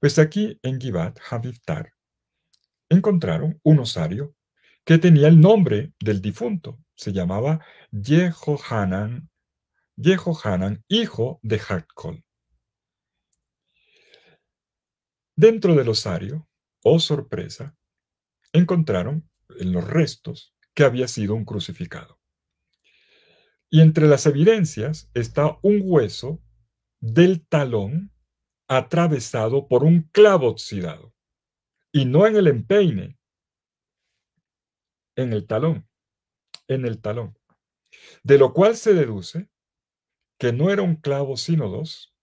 pues aquí en Givat ha-Miftar encontraron un osario que tenía el nombre del difunto. Se llamaba Yehohanan, Yehohanan hijo de Hartkol. Dentro del osario, oh sorpresa, encontraron en los restos que había sido un crucificado. Y entre las evidencias está un hueso del talón atravesado por un clavo oxidado y no en el empeine, en el talón, en el talón. De lo cual se deduce que no era un clavo sino dos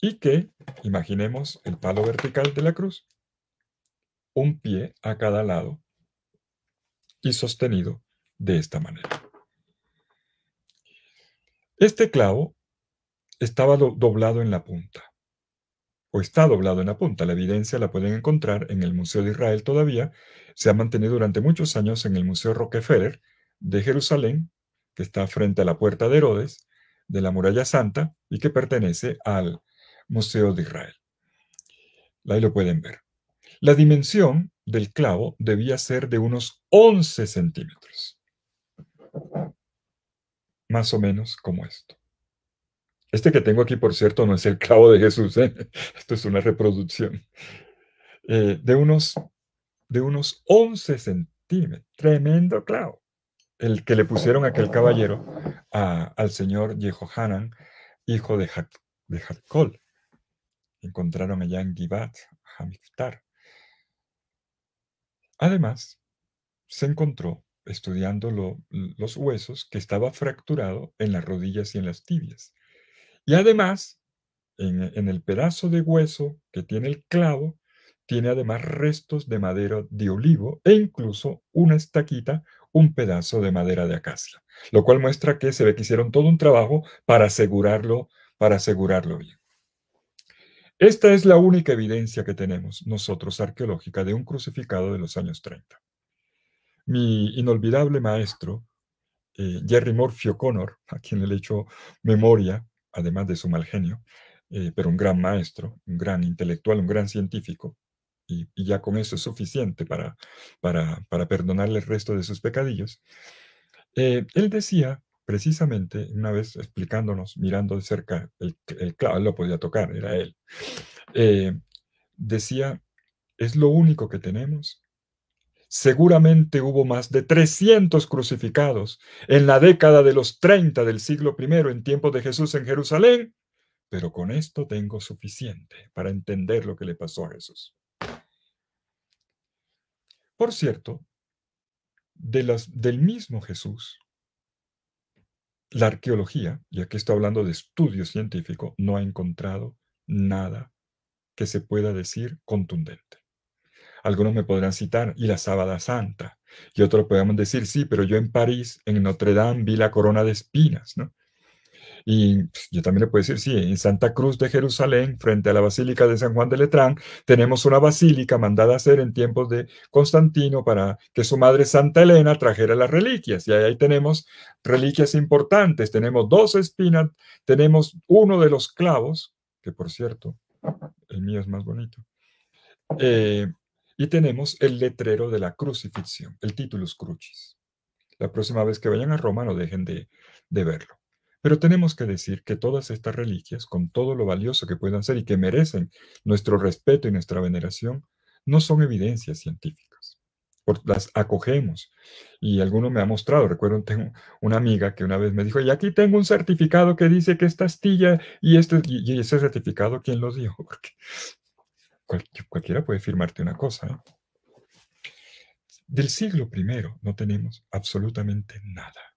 y que, imaginemos el palo vertical de la cruz, un pie a cada lado y sostenido de esta manera. Este clavo estaba doblado en la punta o está doblado en la punta. La evidencia la pueden encontrar en el Museo de Israel todavía. Se ha mantenido durante muchos años en el Museo Rockefeller de Jerusalén, que está frente a la puerta de Herodes, de la Muralla Santa, y que pertenece al Museo de Israel. Ahí lo pueden ver. La dimensión del clavo debía ser de unos 11 centímetros. Más o menos como esto. Este que tengo aquí, por cierto, no es el clavo de Jesús, ¿eh? esto es una reproducción. Eh, de, unos, de unos 11 centímetros, tremendo clavo, el que le pusieron a aquel caballero al señor Yehohanan, hijo de, ha Encontraron allá en Givat, Hamiftar. Además, se encontró, estudiando los huesos, que estaba fracturado en las rodillas y en las tibias. Y además, en, el pedazo de hueso que tiene el clavo, tiene además restos de madera de olivo e incluso una estaquita, un pedazo de madera de acacia, lo cual muestra que se ve que hicieron todo un trabajo para asegurarlo, para asegurarlo bien. Esta es la única evidencia que tenemos nosotros arqueológica de un crucificado de los años 30. Mi inolvidable maestro, eh, Jerry Morphy O'Connor, a quien le he hecho memoria además de su mal genio, eh, pero un gran maestro, un gran intelectual, un gran científico, y, ya con eso es suficiente para, para, perdonarle el resto de sus pecadillos. Eh, él decía, precisamente, una vez explicándonos, mirando de cerca, el, clavo lo podía tocar, era él, eh, decía, es lo único que tenemos seguramente hubo más de 300 crucificados en la década de los 30 del siglo I, en tiempo de Jesús en Jerusalén, pero con esto tengo suficiente para entender lo que le pasó a Jesús. Por cierto, de del mismo Jesús, la arqueología, y aquí estoy hablando de estudio científico, no ha encontrado nada que se pueda decir contundente. Algunos me podrán citar, y la Sábada Santa. Y otros podemos decir, sí, pero yo en París, en Notre Dame, vi la corona de espinas, ¿no? Y pues, yo también le puedo decir, sí, en Santa Cruz de Jerusalén, frente a la Basílica de San Juan de Letrán, tenemos una basílica mandada a hacer en tiempos de Constantino para que su madre Santa Elena trajera las reliquias. Y ahí, ahí tenemos reliquias importantes. Tenemos dos espinas, tenemos uno de los clavos, que por cierto, el mío es más bonito. Eh, y tenemos el letrero de la crucifixión, el titulus crucis. La próxima vez que vayan a Roma no dejen de, verlo. Pero tenemos que decir que todas estas reliquias, con todo lo valioso que puedan ser y que merecen nuestro respeto y nuestra veneración, no son evidencias científicas. por las acogemos. Y alguno me ha mostrado, recuerdo, tengo una amiga que una vez me dijo, y aquí tengo un certificado que dice que esta astilla y, este, y ese certificado, ¿quién lo dio? Porque cualquiera puede firmarte una cosa. ¿eh? Del siglo primero no tenemos absolutamente nada.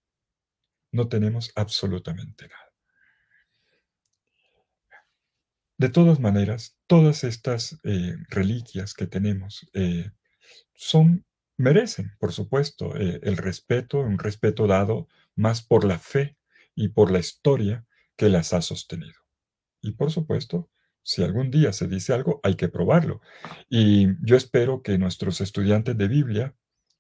No tenemos absolutamente nada. De todas maneras, todas estas eh, reliquias que tenemos eh, son, merecen, por supuesto, el respeto, un respeto dado más por la fe y por la historia que las ha sostenido. Y por supuesto, si algún día se dice algo, hay que probarlo. Y yo espero que nuestros estudiantes de Biblia,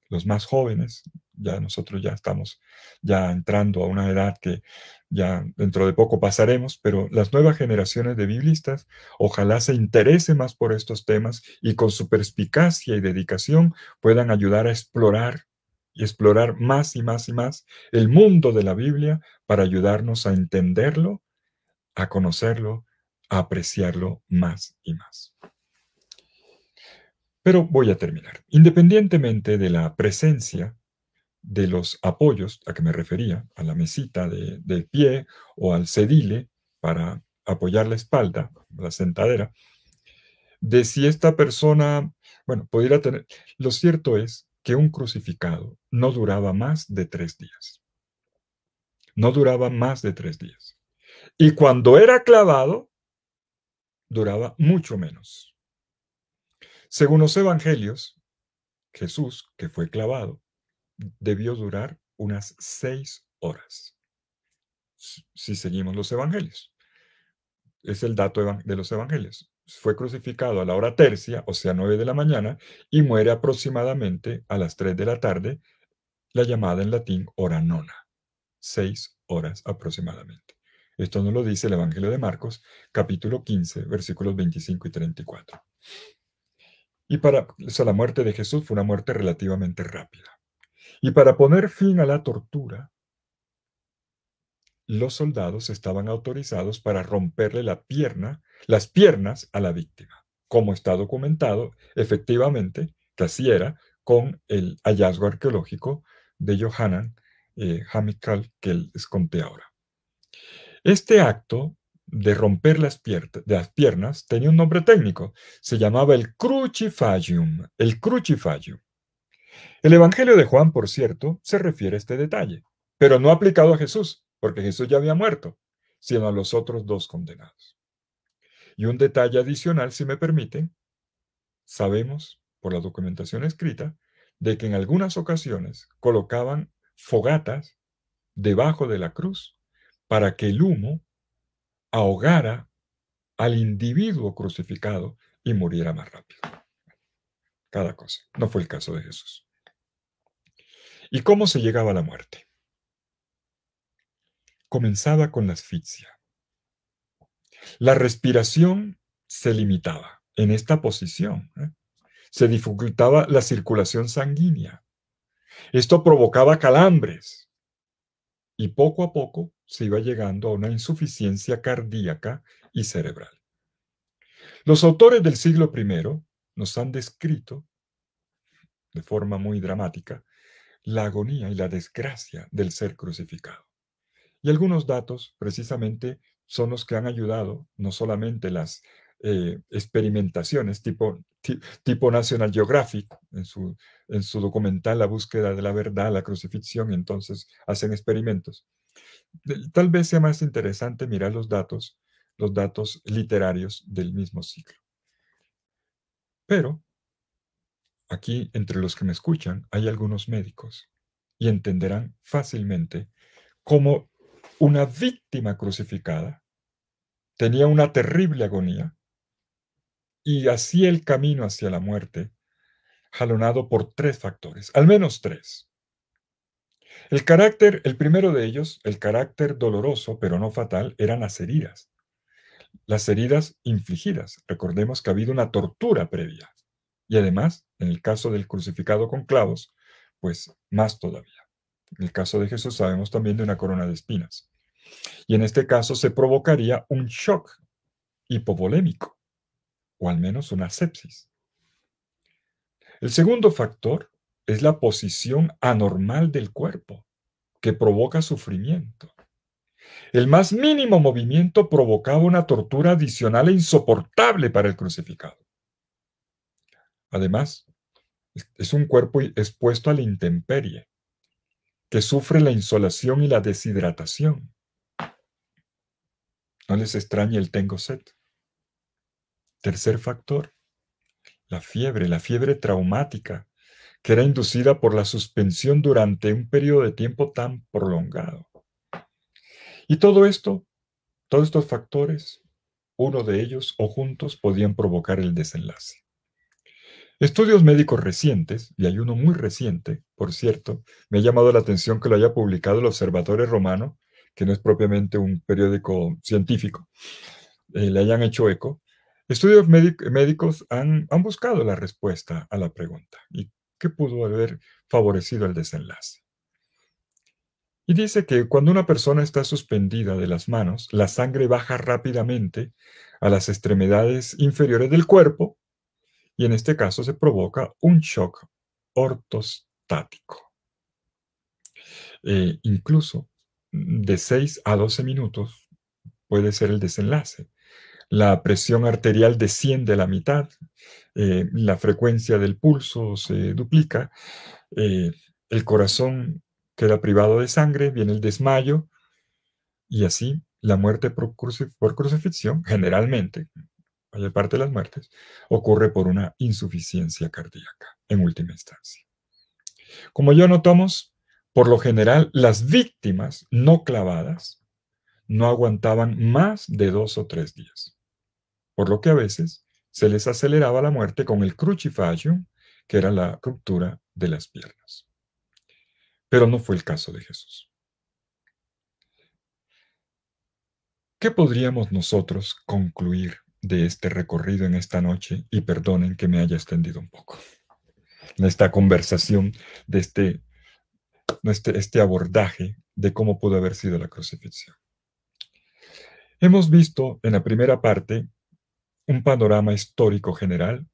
los más jóvenes, ya nosotros ya estamos ya entrando a una edad que ya dentro de poco pasaremos, pero las nuevas generaciones de biblistas ojalá se interese más por estos temas y con su perspicacia y dedicación puedan ayudar a explorar y explorar más y más y más el mundo de la Biblia para ayudarnos a entenderlo, a conocerlo apreciarlo más y más. Pero voy a terminar. Independientemente de la presencia de los apoyos a que me refería, a la mesita de, del pie o al sedile para apoyar la espalda, la sentadera, de si esta persona, bueno, pudiera tener, lo cierto es que un crucificado no duraba más de tres días. No duraba más de tres días. Y cuando era clavado, duraba mucho menos. Según los evangelios, Jesús, que fue clavado, debió durar unas seis horas, si seguimos los evangelios. Es el dato de los evangelios. Fue crucificado a la hora tercia, o sea, nueve de la mañana, y muere aproximadamente a las tres de la tarde, la llamada en latín hora nona, seis horas aproximadamente. Esto nos lo dice el Evangelio de Marcos, capítulo 15, versículos 25 y 34. Y para la muerte de Jesús fue una muerte relativamente rápida. Y para poner fin a la tortura, los soldados estaban autorizados para romperle la pierna, las piernas a la víctima, como está documentado efectivamente que así era con el hallazgo arqueológico de Johanan eh, Hamikal que les conté ahora. Este acto de romper las, piernas tenía un nombre técnico, se llamaba el crucifagium, el crucifagium. El Evangelio de Juan, por cierto, se refiere a este detalle, pero no aplicado a Jesús, porque Jesús ya había muerto, sino a los otros dos condenados. Y un detalle adicional, si me permiten, sabemos por la documentación escrita de que en algunas ocasiones colocaban fogatas debajo de la cruz para que el humo ahogara al individuo crucificado y muriera más rápido. Cada cosa. No fue el caso de Jesús. ¿Y cómo se llegaba a la muerte? Comenzaba con la asfixia. La respiración se limitaba en esta posición. ¿eh? Se dificultaba la circulación sanguínea. Esto provocaba calambres. Y poco a poco se iba llegando a una insuficiencia cardíaca y cerebral. Los autores del siglo primero nos han descrito, de forma muy dramática, la agonía y la desgracia del ser crucificado. Y algunos datos precisamente son los que han ayudado, no solamente las eh, experimentaciones tipo, tipo National Geographic, en su, en su documental La búsqueda de la verdad, la crucifixión, entonces hacen experimentos, tal vez sea más interesante mirar los datos, los datos literarios del mismo ciclo. Pero aquí entre los que me escuchan hay algunos médicos y entenderán fácilmente cómo una víctima crucificada tenía una terrible agonía y hacía el camino hacia la muerte jalonado por tres factores, al menos tres. El carácter, el primero de ellos, el carácter doloroso pero no fatal, eran las heridas. Las heridas infligidas. Recordemos que ha habido una tortura previa. Y además, en el caso del crucificado con clavos, pues más todavía. En el caso de Jesús sabemos también de una corona de espinas. Y en este caso se provocaría un shock hipovolémico, o al menos una sepsis. El segundo factor es la posición anormal del cuerpo que provoca sufrimiento. El más mínimo movimiento provocaba una tortura adicional e insoportable para el crucificado. Además, es un cuerpo expuesto a la intemperie, que sufre la insolación y la deshidratación. No les extrañe el tengo set. Tercer factor, la fiebre, la fiebre traumática que era inducida por la suspensión durante un periodo de tiempo tan prolongado. Y todo esto, todos estos factores, uno de ellos o juntos podían provocar el desenlace. Estudios médicos recientes, y hay uno muy reciente, por cierto, me ha llamado la atención que lo haya publicado el Observatorio Romano, que no es propiamente un periódico científico, eh, le hayan hecho eco, Estudios médicos han, han, buscado la respuesta a la pregunta que pudo haber favorecido el desenlace. Y dice que cuando una persona está suspendida de las manos, la sangre baja rápidamente a las extremidades inferiores del cuerpo y en este caso se provoca un shock ortostático. Eh, incluso de 6 a 12 minutos puede ser el desenlace. La presión arterial desciende a la mitad, eh, la frecuencia del pulso se duplica, eh, el corazón queda privado de sangre, viene el desmayo y así la muerte por, crucifixión, generalmente, mayor parte de las muertes, ocurre por una insuficiencia cardíaca en última instancia. Como yo notamos, por lo general las víctimas no clavadas no aguantaban más de dos o tres días, por lo que a veces se les aceleraba la muerte con el crucifagio, que era la ruptura de las piernas. Pero no fue el caso de Jesús. ¿Qué podríamos nosotros concluir de este recorrido en esta noche? Y perdonen que me haya extendido un poco en esta conversación de este, este, este abordaje de cómo pudo haber sido la crucifixión. Hemos visto en la primera parte un panorama histórico general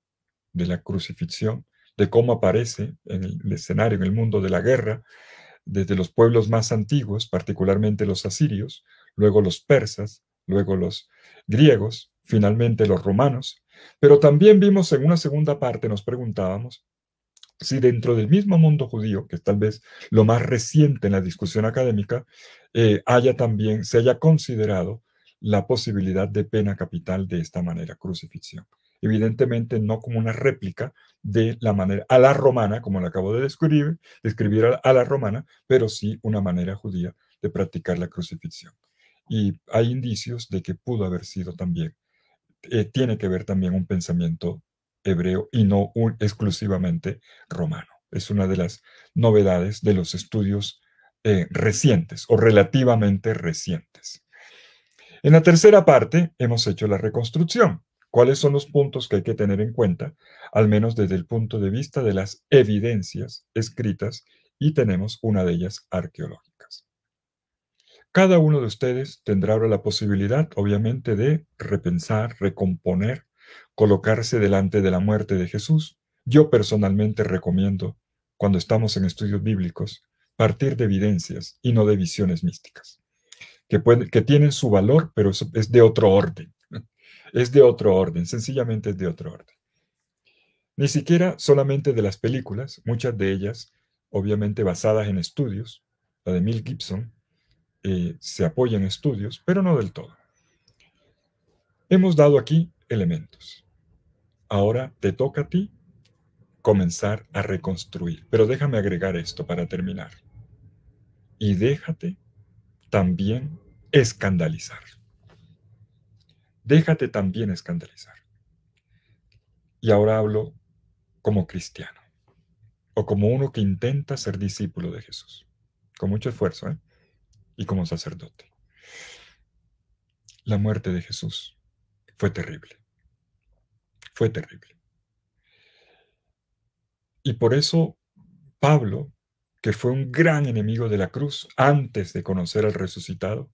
de la crucifixión, de cómo aparece en el escenario, en el mundo de la guerra, desde los pueblos más antiguos, particularmente los asirios, luego los persas, luego los griegos, finalmente los romanos. Pero también vimos en una segunda parte, nos preguntábamos, si dentro del mismo mundo judío, que es tal vez lo más reciente en la discusión académica, eh, haya también, se haya considerado la posibilidad de pena capital de esta manera, crucifixión. Evidentemente no como una réplica de la manera a la romana, como la acabo de describir, describir a la romana, pero sí una manera judía de practicar la crucifixión. Y hay indicios de que pudo haber sido también, eh, tiene que ver también un pensamiento hebreo y no exclusivamente romano. Es una de las novedades de los estudios eh, recientes o relativamente recientes. En la tercera parte hemos hecho la reconstrucción. ¿Cuáles son los puntos que hay que tener en cuenta, al menos desde el punto de vista de las evidencias escritas? Y tenemos una de ellas arqueológicas. Cada uno de ustedes tendrá ahora la posibilidad, obviamente, de repensar, recomponer, colocarse delante de la muerte de Jesús. Yo personalmente recomiendo, cuando estamos en estudios bíblicos, partir de evidencias y no de visiones místicas que, tienen su valor, pero es, de otro orden. Es de otro orden, sencillamente es de otro orden. Ni siquiera solamente de las películas, muchas de ellas obviamente basadas en estudios, la de Mill Gibson, eh, se apoya en estudios, pero no del todo. Hemos dado aquí elementos. Ahora te toca a ti comenzar a reconstruir. Pero déjame agregar esto para terminar. Y déjate también escandalizar. Déjate también escandalizar. Y ahora hablo como cristiano o como uno que intenta ser discípulo de Jesús, con mucho esfuerzo ¿eh? y como sacerdote. La muerte de Jesús fue terrible, fue terrible. Y por eso Pablo que fue un gran enemigo de la cruz antes de conocer al resucitado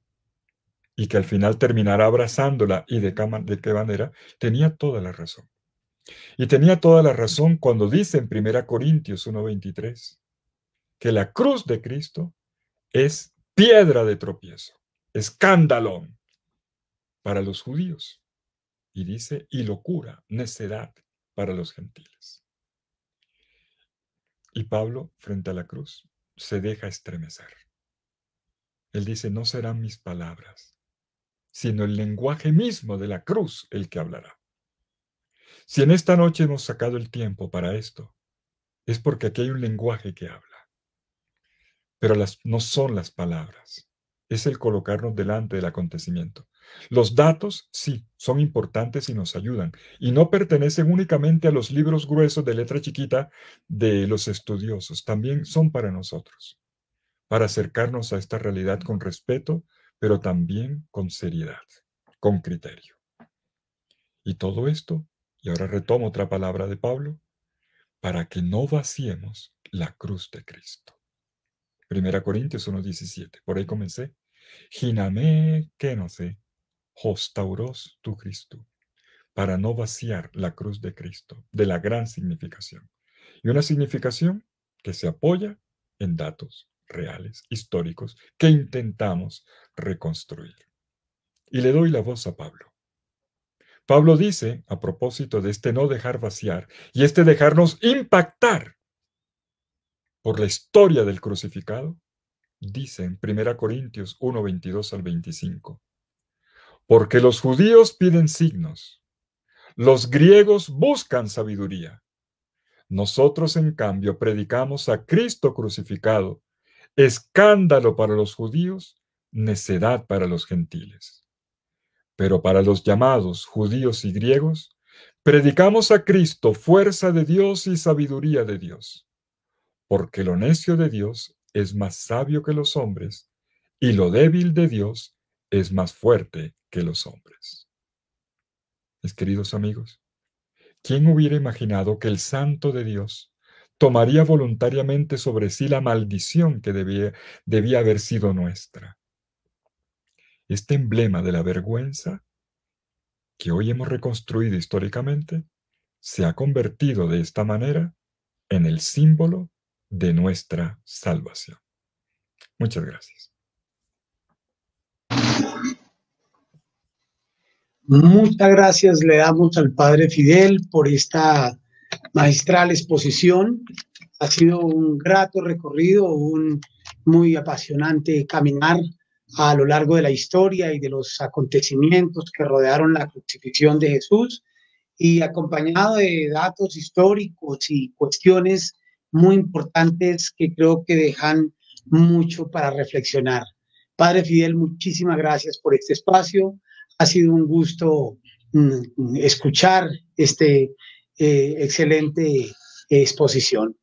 y que al final terminará abrazándola y de, qué manera, tenía toda la razón. Y tenía toda la razón cuando dice en 1 Corintios 1.23 que la cruz de Cristo es piedra de tropiezo, escándalo para los judíos. Y dice, y locura, necedad para los gentiles. Y Pablo, frente a la cruz, se deja estremecer. Él dice, no serán mis palabras, sino el lenguaje mismo de la cruz el que hablará. Si en esta noche hemos sacado el tiempo para esto, es porque aquí hay un lenguaje que habla. Pero las, no son las palabras, es el colocarnos delante del acontecimiento. Los datos, sí, son importantes y nos ayudan, y no pertenecen únicamente a los libros gruesos de letra chiquita de los estudiosos, también son para nosotros, para acercarnos a esta realidad con respeto, pero también con seriedad, con criterio. Y todo esto, y ahora retomo otra palabra de Pablo, para que no vaciemos la cruz de Cristo. Primera Corintios 1.17, por ahí comencé. Giname, que no sé Hostauros tu Cristo, para no vaciar la cruz de Cristo, de la gran significación. Y una significación que se apoya en datos reales, históricos, que intentamos reconstruir. Y le doy la voz a Pablo. Pablo dice, a propósito de este no dejar vaciar y este dejarnos impactar por la historia del crucificado, dice en 1 Corintios 1, 22 al 25, porque los judíos piden signos, los griegos buscan sabiduría. Nosotros, en cambio, predicamos a Cristo crucificado, escándalo para los judíos, necedad para los gentiles. Pero para los llamados judíos y griegos, predicamos a Cristo fuerza de Dios y sabiduría de Dios, porque lo necio de Dios es más sabio que los hombres, y lo débil de Dios es más fuerte que los hombres. Mis queridos amigos, ¿quién hubiera imaginado que el santo de Dios tomaría voluntariamente sobre sí la maldición que debía, debía haber sido nuestra? Este emblema de la vergüenza que hoy hemos reconstruido históricamente se ha convertido de esta manera en el símbolo de nuestra salvación. Muchas gracias. Muchas gracias le damos al Padre Fidel por esta magistral exposición. Ha sido un grato recorrido, un muy apasionante caminar a lo largo de la historia y de los acontecimientos que rodearon la crucifixión de Jesús y acompañado de datos históricos y cuestiones muy importantes que creo que dejan mucho para reflexionar. Padre Fidel, muchísimas gracias por este espacio ha sido un gusto mm, escuchar este eh, excelente eh, exposición.